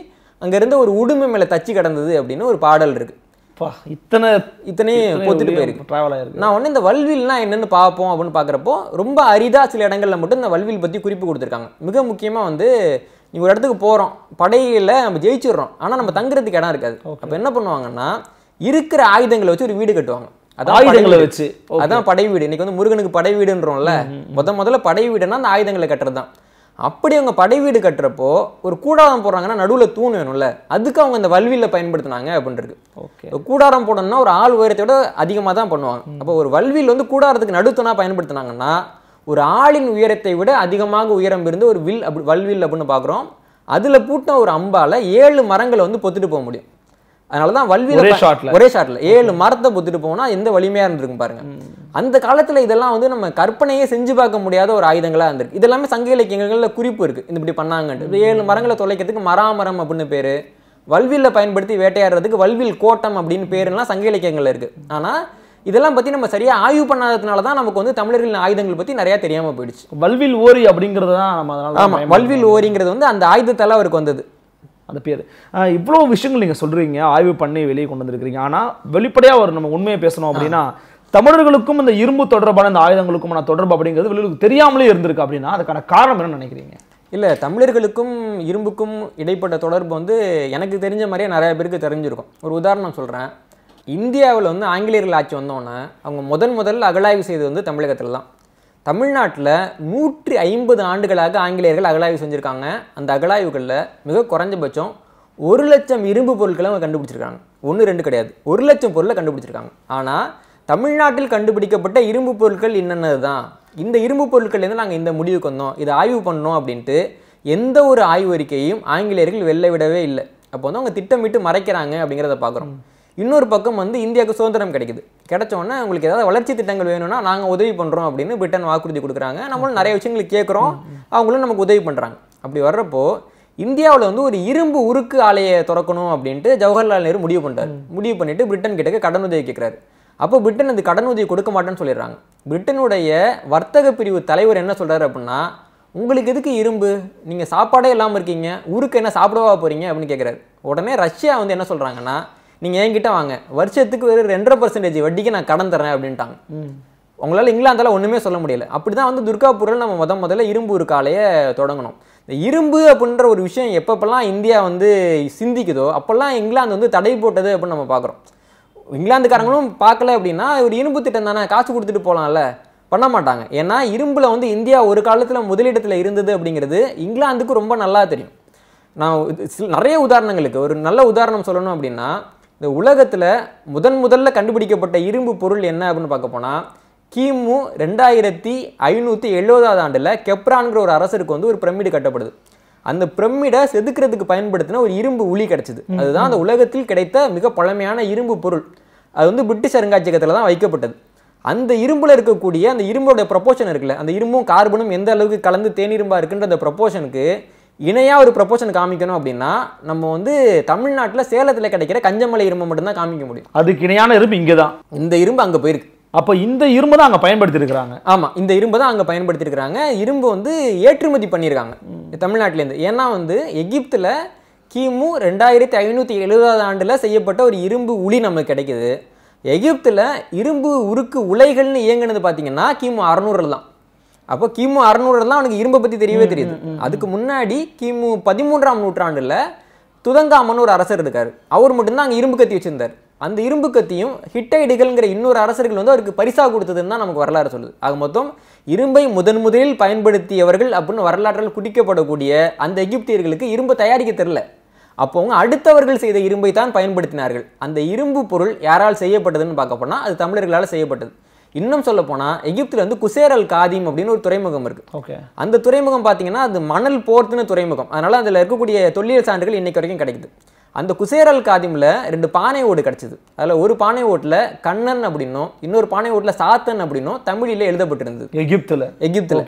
S2: அங்கேருந்து ஒரு உடுமை மேலே தச்சு கிடந்தது அப்படின்னு ஒரு பாடல் இருக்குது பா இத்தனை இத்தனையும் போத்துட்டு போயிருக்கு ட்ராவல் ஆயிருக்கு நான் ஒன்று இந்த வல்வில்னா என்னென்னு பார்ப்போம் அப்படின்னு பார்க்குறப்போ ரொம்ப அரிதாக சில இடங்களில் மட்டும் இந்த வல்வில் பற்றி குறிப்பு கொடுத்துருக்காங்க மிக முக்கியமாக வந்து நீ ஒரு இடத்துக்கு போகிறோம் படையில் நம்ம ஜெயிச்சிடுறோம் ஆனால் நம்ம தங்குறதுக்கு இடம் இருக்காது அப்போ என்ன பண்ணுவாங்கன்னா இருக்கிற ஆயுதங்களை வச்சு ஒரு வீடு கட்டுவாங்க அதான் ஆயுதங்களை வச்சு அதான் படை வீடு இன்னைக்கு வந்து முருகனுக்கு படை வீடுன்றோம்ல முத முதல்ல படை வீடுன்னா அந்த ஆயுதங்களை கட்டுறது தான் அப்படி அவங்க படை வீடு கட்டுறப்போ ஒரு கூடாரம் போடுறாங்கன்னா நடுவில் தூண் வேணும்ல அதுக்கு அவங்க இந்த வல்வியில் பயன்படுத்தினாங்க அப்படின்றது ஓகே கூடாரம் போடணும்னா ஒரு ஆள் உயரத்தோட அதிகமாக தான் பண்ணுவாங்க அப்போ ஒரு வல்வியில் வந்து கூடாரத்துக்கு நடுத்துனா பயன்படுத்தினாங்கன்னா ஒரு ஆளின் உயரத்தை விட அதிகமாக உயரம் இருந்து ஒரு வில் அப்படி வல்வில் அப்படின்னு பார்க்குறோம் அதில் பூட்டின ஒரு அம்பால் ஏழு மரங்களை வந்து பொத்துட்டு போக முடியும் அதனால தான் வல்வியில் ஒரே ஷாட்ல ஒரே ஷாட்ல ஏழு மரத்தை பொத்துட்டு போனா எந்த வலிமையா இருந்திருக்கும் பாருங்க அந்த காலத்துல இதெல்லாம் வந்து நம்ம கற்பனையே செஞ்சு பார்க்க முடியாத ஒரு ஆயுதங்களா இருந்திருக்கு இதெல்லாமே சங்க இலக்கியங்கள்ல குறிப்பு இருக்கு இந்த இப்படி பண்ணாங்கன்ட்டு ஏழு மரங்களை தொலைக்கிறதுக்கு மராமரம் அப்படின்னு பேரு வல்வில்ல பயன்படுத்தி வேட்டையாடுறதுக்கு வல்வில் கோட்டம் அப்படின்னு பேருலாம் சங்க இலக்கியங்கள்ல இருக்கு ஆனா இதெல்லாம் பத்தி நம்ம சரியா ஆய்வு பண்ணாததுனால தான் நமக்கு வந்து தமிழர்களின் ஆயுதங்கள் பத்தி நிறையா தெரியாமல் போயிடுச்சு வல்வில் ஓரி அப்படிங்கிறது தான் நம்ம அதனால ஆமா வல்வில்
S1: ஓரிங்கிறது வந்து அந்த ஆயுதத்தால் அவருக்கு வந்தது அந்த பேர் இவ்வளோ விஷயங்கள் நீங்கள் சொல்கிறீங்க ஆய்வு பண்ணி வெளியே கொண்டு வந்திருக்கிறீங்க ஆனால் வெளிப்படையாக ஒரு நம்ம உண்மையை பேசணும் அப்படின்னா தமிழர்களுக்கும் இந்த இரும்பு தொடர்பான இந்த ஆயுதங்களுக்குமான தொடர்பு அப்படிங்கிறது வெளியூருக்கு தெரியாமலே இருந்திருக்கு அப்படின்னா அதுக்கான காரணம் என்னன்னு நினைக்கிறீங்க இல்லை தமிழர்களுக்கும் இரும்புக்கும் இடைப்பட்ட தொடர்பு வந்து எனக்கு தெரிஞ்ச மாதிரியே நிறைய
S2: பேருக்கு தெரிஞ்சிருக்கும் ஒரு உதாரணம் சொல்கிறேன் இந்தியாவில் வந்து ஆங்கிலேயர்கள் ஆட்சி வந்தோன்னே அவங்க முதன் முதல் அகழாய்வு செய்தது வந்து தமிழகத்தில் தான் தமிழ்நாட்டில் நூற்றி ஐம்பது ஆண்டுகளாக ஆங்கிலேயர்கள் அகழாய்வு செஞ்சுருக்காங்க அந்த அகழாய்வுகளில் மிக குறைஞ்சபட்சம் ஒரு லட்சம் இரும்பு பொருட்களை அவங்க கண்டுபிடிச்சிருக்காங்க ஒன்று ரெண்டு கிடையாது ஒரு லட்சம் பொருளை கண்டுபிடிச்சிருக்காங்க ஆனால் தமிழ்நாட்டில் கண்டுபிடிக்கப்பட்ட இரும்பு பொருட்கள் என்னென்னது தான் இந்த இரும்பு பொருட்கள்லேருந்து நாங்கள் இந்த முடிவுக்கு வந்தோம் இதை ஆய்வு பண்ணோம் அப்படின்ட்டு எந்த ஒரு ஆய்வு அறிக்கையும் ஆங்கிலேயர்கள் வெளில விடவே இல்லை அப்போ வந்து அவங்க திட்டமிட்டு மறைக்கிறாங்க அப்படிங்கிறத பார்க்குறோம் இன்னொரு பக்கம் வந்து இந்தியாவுக்கு சுதந்திரம் கிடைக்குது கிடைச்சோன்னா உங்களுக்கு ஏதாவது வளர்ச்சி திட்டங்கள் வேணும்னா நாங்கள் உதவி பண்ணுறோம் அப்படின்னு பிரிட்டன் வாக்குறுதி கொடுக்குறாங்க நம்மளும் நிறைய விஷயங்கள் கேட்குறோம் அவங்களும் நமக்கு உதவி பண்ணுறாங்க அப்படி வர்றப்போ இந்தியாவில் வந்து ஒரு இரும்பு உருக்கு ஆலையை திறக்கணும் அப்படின்ட்டு ஜவஹர்லால் நேரு முடிவு பண்ணுறாரு முடிவு பண்ணிட்டு பிரிட்டன் கிட்டக்க கடன் உதவி கேட்குறாரு அப்போ பிரிட்டன் அது கடன் உதவி கொடுக்க மாட்டேன்னு சொல்லிடுறாங்க பிரிட்டனுடைய வர்த்தக பிரிவு தலைவர் என்ன சொல்கிறாரு அப்படின்னா உங்களுக்கு எதுக்கு இரும்பு நீங்கள் சாப்பாடே இல்லாமல் இருக்கீங்க ஊருக்கு என்ன சாப்பிடவா போகிறீங்க அப்படின்னு கேட்குறாரு உடனே ரஷ்யா வந்து என்ன சொல்கிறாங்கன்னா நீங்கள் என்கிட்ட வாங்க வருஷத்துக்கு ஒரு ரெண்டரை பர்சன்டேஜ் வட்டிக்கு நான் கடன் தரேன் அப்படின்ட்டாங்க உங்களால் இங்கிலாந்தால் ஒன்றுமே சொல்ல முடியல அப்படி தான் வந்து துர்காபூரில் நம்ம முத முதல்ல இரும்பு ஒரு காலையை தொடங்கணும் இந்த இரும்பு அப்படின்ற ஒரு விஷயம் எப்பப்பெல்லாம் இந்தியா வந்து சிந்திக்குதோ அப்போல்லாம் இங்கிலாந்து வந்து தடை போட்டது அப்படின்னு நம்ம பார்க்குறோம் இங்கிலாந்துக்காரங்களும் பார்க்கல அப்படின்னா ஒரு இரும்பு திட்டம் தானே காசு கொடுத்துட்டு போகலாம்ல பண்ண மாட்டாங்க ஏன்னா இரும்பில் வந்து இந்தியா ஒரு காலத்தில் முதலிடத்தில் இருந்தது அப்படிங்கிறது இங்கிலாந்துக்கு ரொம்ப நல்லா தெரியும் நான் நிறைய உதாரணங்களுக்கு ஒரு நல்ல உதாரணம் சொல்லணும் அப்படின்னா இந்த உலகத்தில் முதன் முதல்ல கண்டுபிடிக்கப்பட்ட இரும்பு பொருள் என்ன அப்படின்னு பார்க்க போனால் கிமு ரெண்டாயிரத்தி ஐநூற்றி எழுபதாவது ஆண்டில் கெப்ரான்கிற ஒரு அரசருக்கு வந்து ஒரு பிரமிடு கட்டப்படுது அந்த பிரமிடை செதுக்கிறதுக்கு பயன்படுத்தின ஒரு இரும்பு உளி கிடச்சிது அதுதான் அந்த உலகத்தில் கிடைத்த மிக பழமையான இரும்பு பொருள் அது வந்து பிரிட்டிஷ் அருங்காட்சியகத்தில் தான் வைக்கப்பட்டது அந்த இரும்பில் இருக்கக்கூடிய அந்த இரும்போட ப்ரொபோஷன் இருக்குல்ல அந்த இரும்பும் கார்பனும் எந்த அளவுக்கு கலந்து தேனிரும்பாக இருக்குன்ற அந்த ப்ரொபோஷனுக்கு இணையாக ஒரு ப்ரொபோஷன் காமிக்கணும் அப்படின்னா நம்ம வந்து தமிழ்நாட்டில் சேலத்தில் கிடைக்கிற கஞ்சமலை இரும்பு மட்டும்தான் காமிக்க முடியும்
S1: அதுக்கு இணையான இரும்பு இங்கே தான் இந்த இரும்பு அங்கே போயிருக்கு அப்போ இந்த
S2: இரும்பு தான் அங்கே பயன்படுத்திருக்கிறாங்க ஆமாம் இந்த இரும்பு தான் அங்கே பயன்படுத்திருக்கிறாங்க இரும்பு வந்து ஏற்றுமதி பண்ணியிருக்காங்க தமிழ்நாட்டிலேருந்து ஏன்னா வந்து எகிப்தில் கிமு ரெண்டாயிரத்தி ஐநூற்றி எழுபதாவது ஆண்டில் செய்யப்பட்ட ஒரு இரும்பு உளி நமக்கு கிடைக்குது எகிப்தில் இரும்பு உருக்கு உலைகள்னு இயங்கினது பார்த்தீங்கன்னா கிமு அறநூறுல தான் அப்போ கிமு தான் அவனுக்கு இரும்பை பற்றி தெரியவே தெரியுது அதுக்கு முன்னாடி கிமு பதிமூன்றாம் நூற்றாண்டில் துதங்காமன் ஒரு அரசர் இருக்கார் அவர் மட்டும்தான் அங்கே இரும்பு கத்தி வச்சுருந்தார் அந்த இரும்பு கத்தியும் ஹிட்டைடுகள்ங்கிற இன்னொரு அரசர்கள் வந்து அவருக்கு பரிசாக கொடுத்ததுன்னு தான் நமக்கு வரலாறு சொல்லுது ஆக மொத்தம் இரும்பை முதன் முதலில் பயன்படுத்தியவர்கள் அப்படின்னு வரலாற்றில் குடிக்கப்படக்கூடிய அந்த எகிப்தியர்களுக்கு இரும்பு தயாரிக்க தெரில அப்போ அவங்க அடுத்தவர்கள் செய்த இரும்பை தான் பயன்படுத்தினார்கள் அந்த இரும்பு பொருள் யாரால் செய்யப்பட்டதுன்னு பார்க்க போனால் அது தமிழர்களால் செய்யப்பட்டது இன்னும் சொல்ல போனா எகிப்தில் வந்து குசேரல் காதிம் அப்படின்னு ஒரு துறைமுகம் இருக்குது ஓகே அந்த துறைமுகம் பாத்தீங்கன்னா அது மணல் போர்த்துன்னு துறைமுகம் அதனால் அதில் இருக்கக்கூடிய தொல்லியல் சான்றுகள் இன்னைக்கு வரைக்கும் கிடைக்குது அந்த குசேரல் காதிமில் ரெண்டு பானை ஓடு கிடச்சிது அதில் ஒரு பானை ஓட்டில் கண்ணன் அப்படின்னும் இன்னொரு பானை ஓட்டில் சாத்தன் அப்படின்னும் தமிழில் எழுதப்பட்டிருந்தது எகிப்தில் எகிப்தில்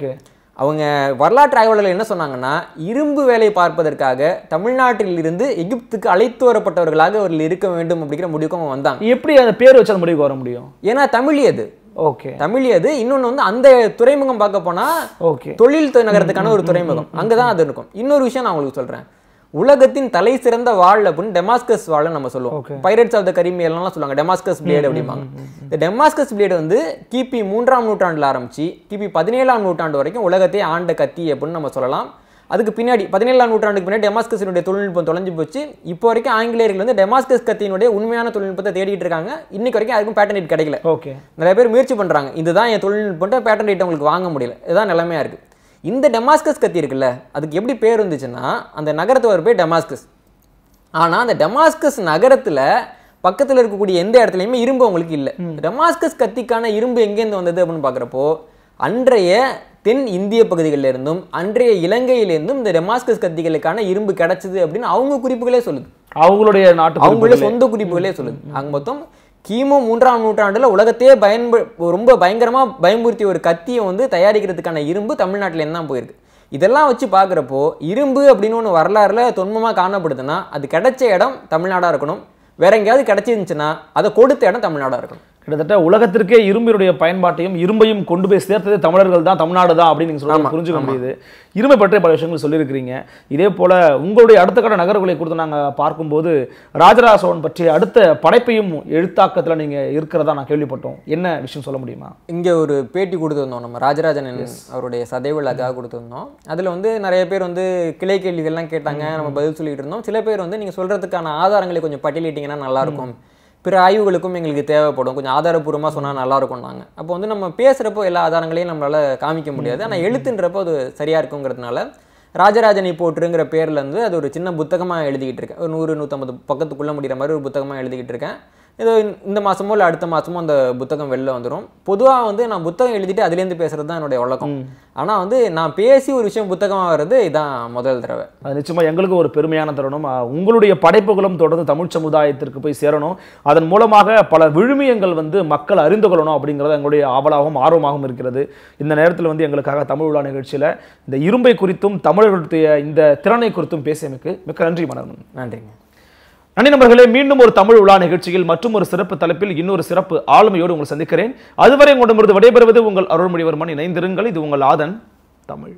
S2: அவங்க வரலாற்று ஆய்வாளர்கள் என்ன சொன்னாங்கன்னா இரும்பு வேலை பார்ப்பதற்காக தமிழ்நாட்டில் இருந்து எகிப்துக்கு அழைத்து வரப்பட்டவர்களாக அவர்கள் இருக்க வேண்டும் அப்படிங்கிற முடிவுக்கும் வந்தாங்க எப்படி அந்த பேர் வச்சு அந்த முடிவுக்கு வர முடியும் ஏன்னா தமிழ் அது ஓகே தமிழ் அது இன்னொன்று வந்து அந்த துறைமுகம் பார்க்க போனால் ஓகே தொழில் நகரத்துக்கான ஒரு துறைமுகம் அங்கே தான் அது இருக்கும் இன்னொரு விஷயம் நான் உங்களுக்கு சொல்கிறேன் உலகத்தின் தலை சிறந்த வாழ் அப்படின்னு டெமாஸ்கஸ் வாழ்னு நம்ம சொல்லுவோம் பைரட்ஸ் ஆஃப் த கரிமியல்லாம் சொல்லுவாங்க டெமாஸ்கஸ் பிளேடு அப்படிம்பாங்க இந்த டெமாஸ்கஸ் பிளேடு வந்து கிபி மூன்றாம் நூற்றாண்டில் ஆரம்பிச்சு கிபி பதினேழாம் நூற்றாண்டு வரைக்கும் உலகத்தை ஆண்ட கத்தி அப்படின்னு நம்ம சொல்லலாம் அதுக்கு பின்னாடி பதினேழாம் நூற்றாண்டுக்கு பின்னாடி டெமாஸ்கஸினுடைய தொழில்நுட்பம் தொலைஞ்சு போச்சு இப்போ வரைக்கும் ஆங்கிலேயர்கள் வந்து டெமாஸ்கஸ் கத்தியினுடைய உண்மையான தொழில்நுட்பத்தை தேடிட்டு இருக்காங்க இன்னைக்கு வரைக்கும் யாருக்கும் பேட்டன் ரேட் கிடைக்கல ஓகே நிறைய பேர் முயற்சி பண்ணுறாங்க இதுதான் என் தொழில்நுட்பம் பேட்டன் ரேட் அவங்களுக்கு வாங்க முடியல இதுதான் நிலைமையாக இருக்குது இந்த டெமாஸ்கஸ் கத்தி இருக்குல்ல அதுக்கு எப்படி பேர் இருந்துச்சுன்னா அந்த நகரத்தோட பேர் டெமாஸ்கஸ் ஆனால் அந்த டெமாஸ்கஸ் நகரத்தில் பக்கத்தில் இருக்கக்கூடிய எந்த இடத்துலையுமே இரும்பு அவங்களுக்கு இல்லை டெமாஸ்கஸ் கத்திக்கான இரும்பு எங்கேருந்து வந்தது அப்படின்னு பார்க்குறப்போ அன்றைய தென் இந்திய பகுதிகளிலிருந்தும் அன்றைய இலங்கையிலிருந்தும் இந்த டெமாஸ்கஸ் கத்திகளுக்கான இரும்பு கிடைச்சது அப்படின்னு அவங்க குறிப்புகளே சொல்லுது அவங்களுடைய நாட்டு அவங்களுடைய சொந்த குறிப்புகளே சொல்லுது அங்கே மொத்தம் கிமு மூன்றாம் நூற்றாண்டில் உலகத்தையே பயன்ப ரொம்ப பயங்கரமாக பயன்படுத்திய ஒரு கத்தியை வந்து தயாரிக்கிறதுக்கான இரும்பு தமிழ்நாட்டிலேருந்து தான் போயிருக்கு இதெல்லாம் வச்சு பார்க்குறப்போ இரும்பு அப்படின்னு ஒன்று வரலாறுல தொன்மமாக காணப்படுதுன்னா அது கிடைச்ச இடம் தமிழ்நாடாக இருக்கணும்
S1: வேற எங்கேயாவது கிடைச்சிருந்துச்சுன்னா அதை கொடுத்த இடம் தமிழ்நாடாக இருக்கணும் கிட்டத்தட்ட உலகத்திற்கே இரும்பினுடைய பயன்பாட்டையும் இரும்பையும் கொண்டு போய் சேர்த்தது தமிழர்கள் தான் தமிழ்நாடு தான் அப்படின்னு நீங்கள் சொல்ல புரிஞ்சுக்க முடியுது இரும்பை பற்றிய பல விஷயங்கள் சொல்லியிருக்கிறீங்க இதே போல் உங்களுடைய அடுத்த கட்ட நகர்வுகளை கொடுத்து நாங்கள் பார்க்கும்போது ராஜராஜ சோழன் பற்றி அடுத்த படைப்பையும் எழுத்தாக்கத்தில் நீங்கள் இருக்கிறதா நான் கேள்விப்பட்டோம் என்ன விஷயம் சொல்ல முடியுமா இங்கே ஒரு பேட்டி கொடுத்துருந்தோம் நம்ம ராஜராஜன் அவருடைய சதை விழாக்காக கொடுத்துருந்தோம் அதில் வந்து நிறைய
S2: பேர் வந்து கிளை கேள்விகள்லாம் கேட்டாங்க நம்ம பதில் சொல்லிட்டு இருந்தோம் சில பேர் வந்து நீங்கள் சொல்கிறதுக்கான ஆதாரங்களை கொஞ்சம் பட்டியலிட்டிங்கன்னா நல்லாயிருக்கும் பிற ஆய்வுகளுக்கும் எங்களுக்கு தேவைப்படும் கொஞ்சம் ஆதாரப்பூர்வமாக சொன்னால் நல்லாயிருக்கும் நாங்கள் அப்போ வந்து நம்ம பேசுகிறப்போ எல்லா ஆதாரங்களையும் நம்மளால் காமிக்க முடியாது ஆனால் எழுத்துன்றப்போ அது சரியாக இருக்குங்கிறதுனால ராஜராஜனை போட்டுருங்கிற பேரில் வந்து அது ஒரு சின்ன புத்தகமாக எழுதிக்கிட்டு இருக்கேன் ஒரு நூறு நூற்றம்பது பக்கத்துக்குள்ளே முடிகிற மாதிரி ஒரு புத்தகமாக எழுதிக்கிட்டு இருக்கேன் இது இந்த மாதமோ இல்லை அடுத்த மாதமோ அந்த புத்தகம் வெளில வந்துடும் பொதுவாக வந்து நான் புத்தகம் எழுதிட்டு அதுலேருந்து பேசுறது தான் என்னுடைய வழக்கம் ஆனால் வந்து நான் பேசி ஒரு விஷயம் புத்தகமாக வர்றது
S1: இதுதான் முதல் தடவை அது நிச்சயமாக எங்களுக்கு ஒரு பெருமையான தருணம் உங்களுடைய படைப்புகளும் தொடர்ந்து தமிழ் சமுதாயத்திற்கு போய் சேரணும் அதன் மூலமாக பல விழுமியங்கள் வந்து மக்கள் அறிந்து கொள்ளணும் அப்படிங்கிறது எங்களுடைய ஆவலாகவும் ஆர்வமாகவும் இருக்கிறது இந்த நேரத்தில் வந்து எங்களுக்காக தமிழ் விழா நிகழ்ச்சியில் இந்த இரும்பை குறித்தும் தமிழர்களுடைய இந்த திறனை குறித்தும் பேசியமைக்கு மிக்க நன்றி மனம் நன்றிங்க நன்றி நண்பர்களே மீண்டும் ஒரு தமிழ் உலா நிகழ்ச்சியில் மற்றும் ஒரு சிறப்பு தலைப்பில் இன்னொரு சிறப்பு ஆளுமையோடு உங்களை சந்திக்கிறேன் அதுவரை உங்களிடமிருந்து விடைபெறுவது உங்கள் அருள்மொழிவர்மன் இணைந்திருங்கள் இது உங்கள் ஆதன் தமிழ்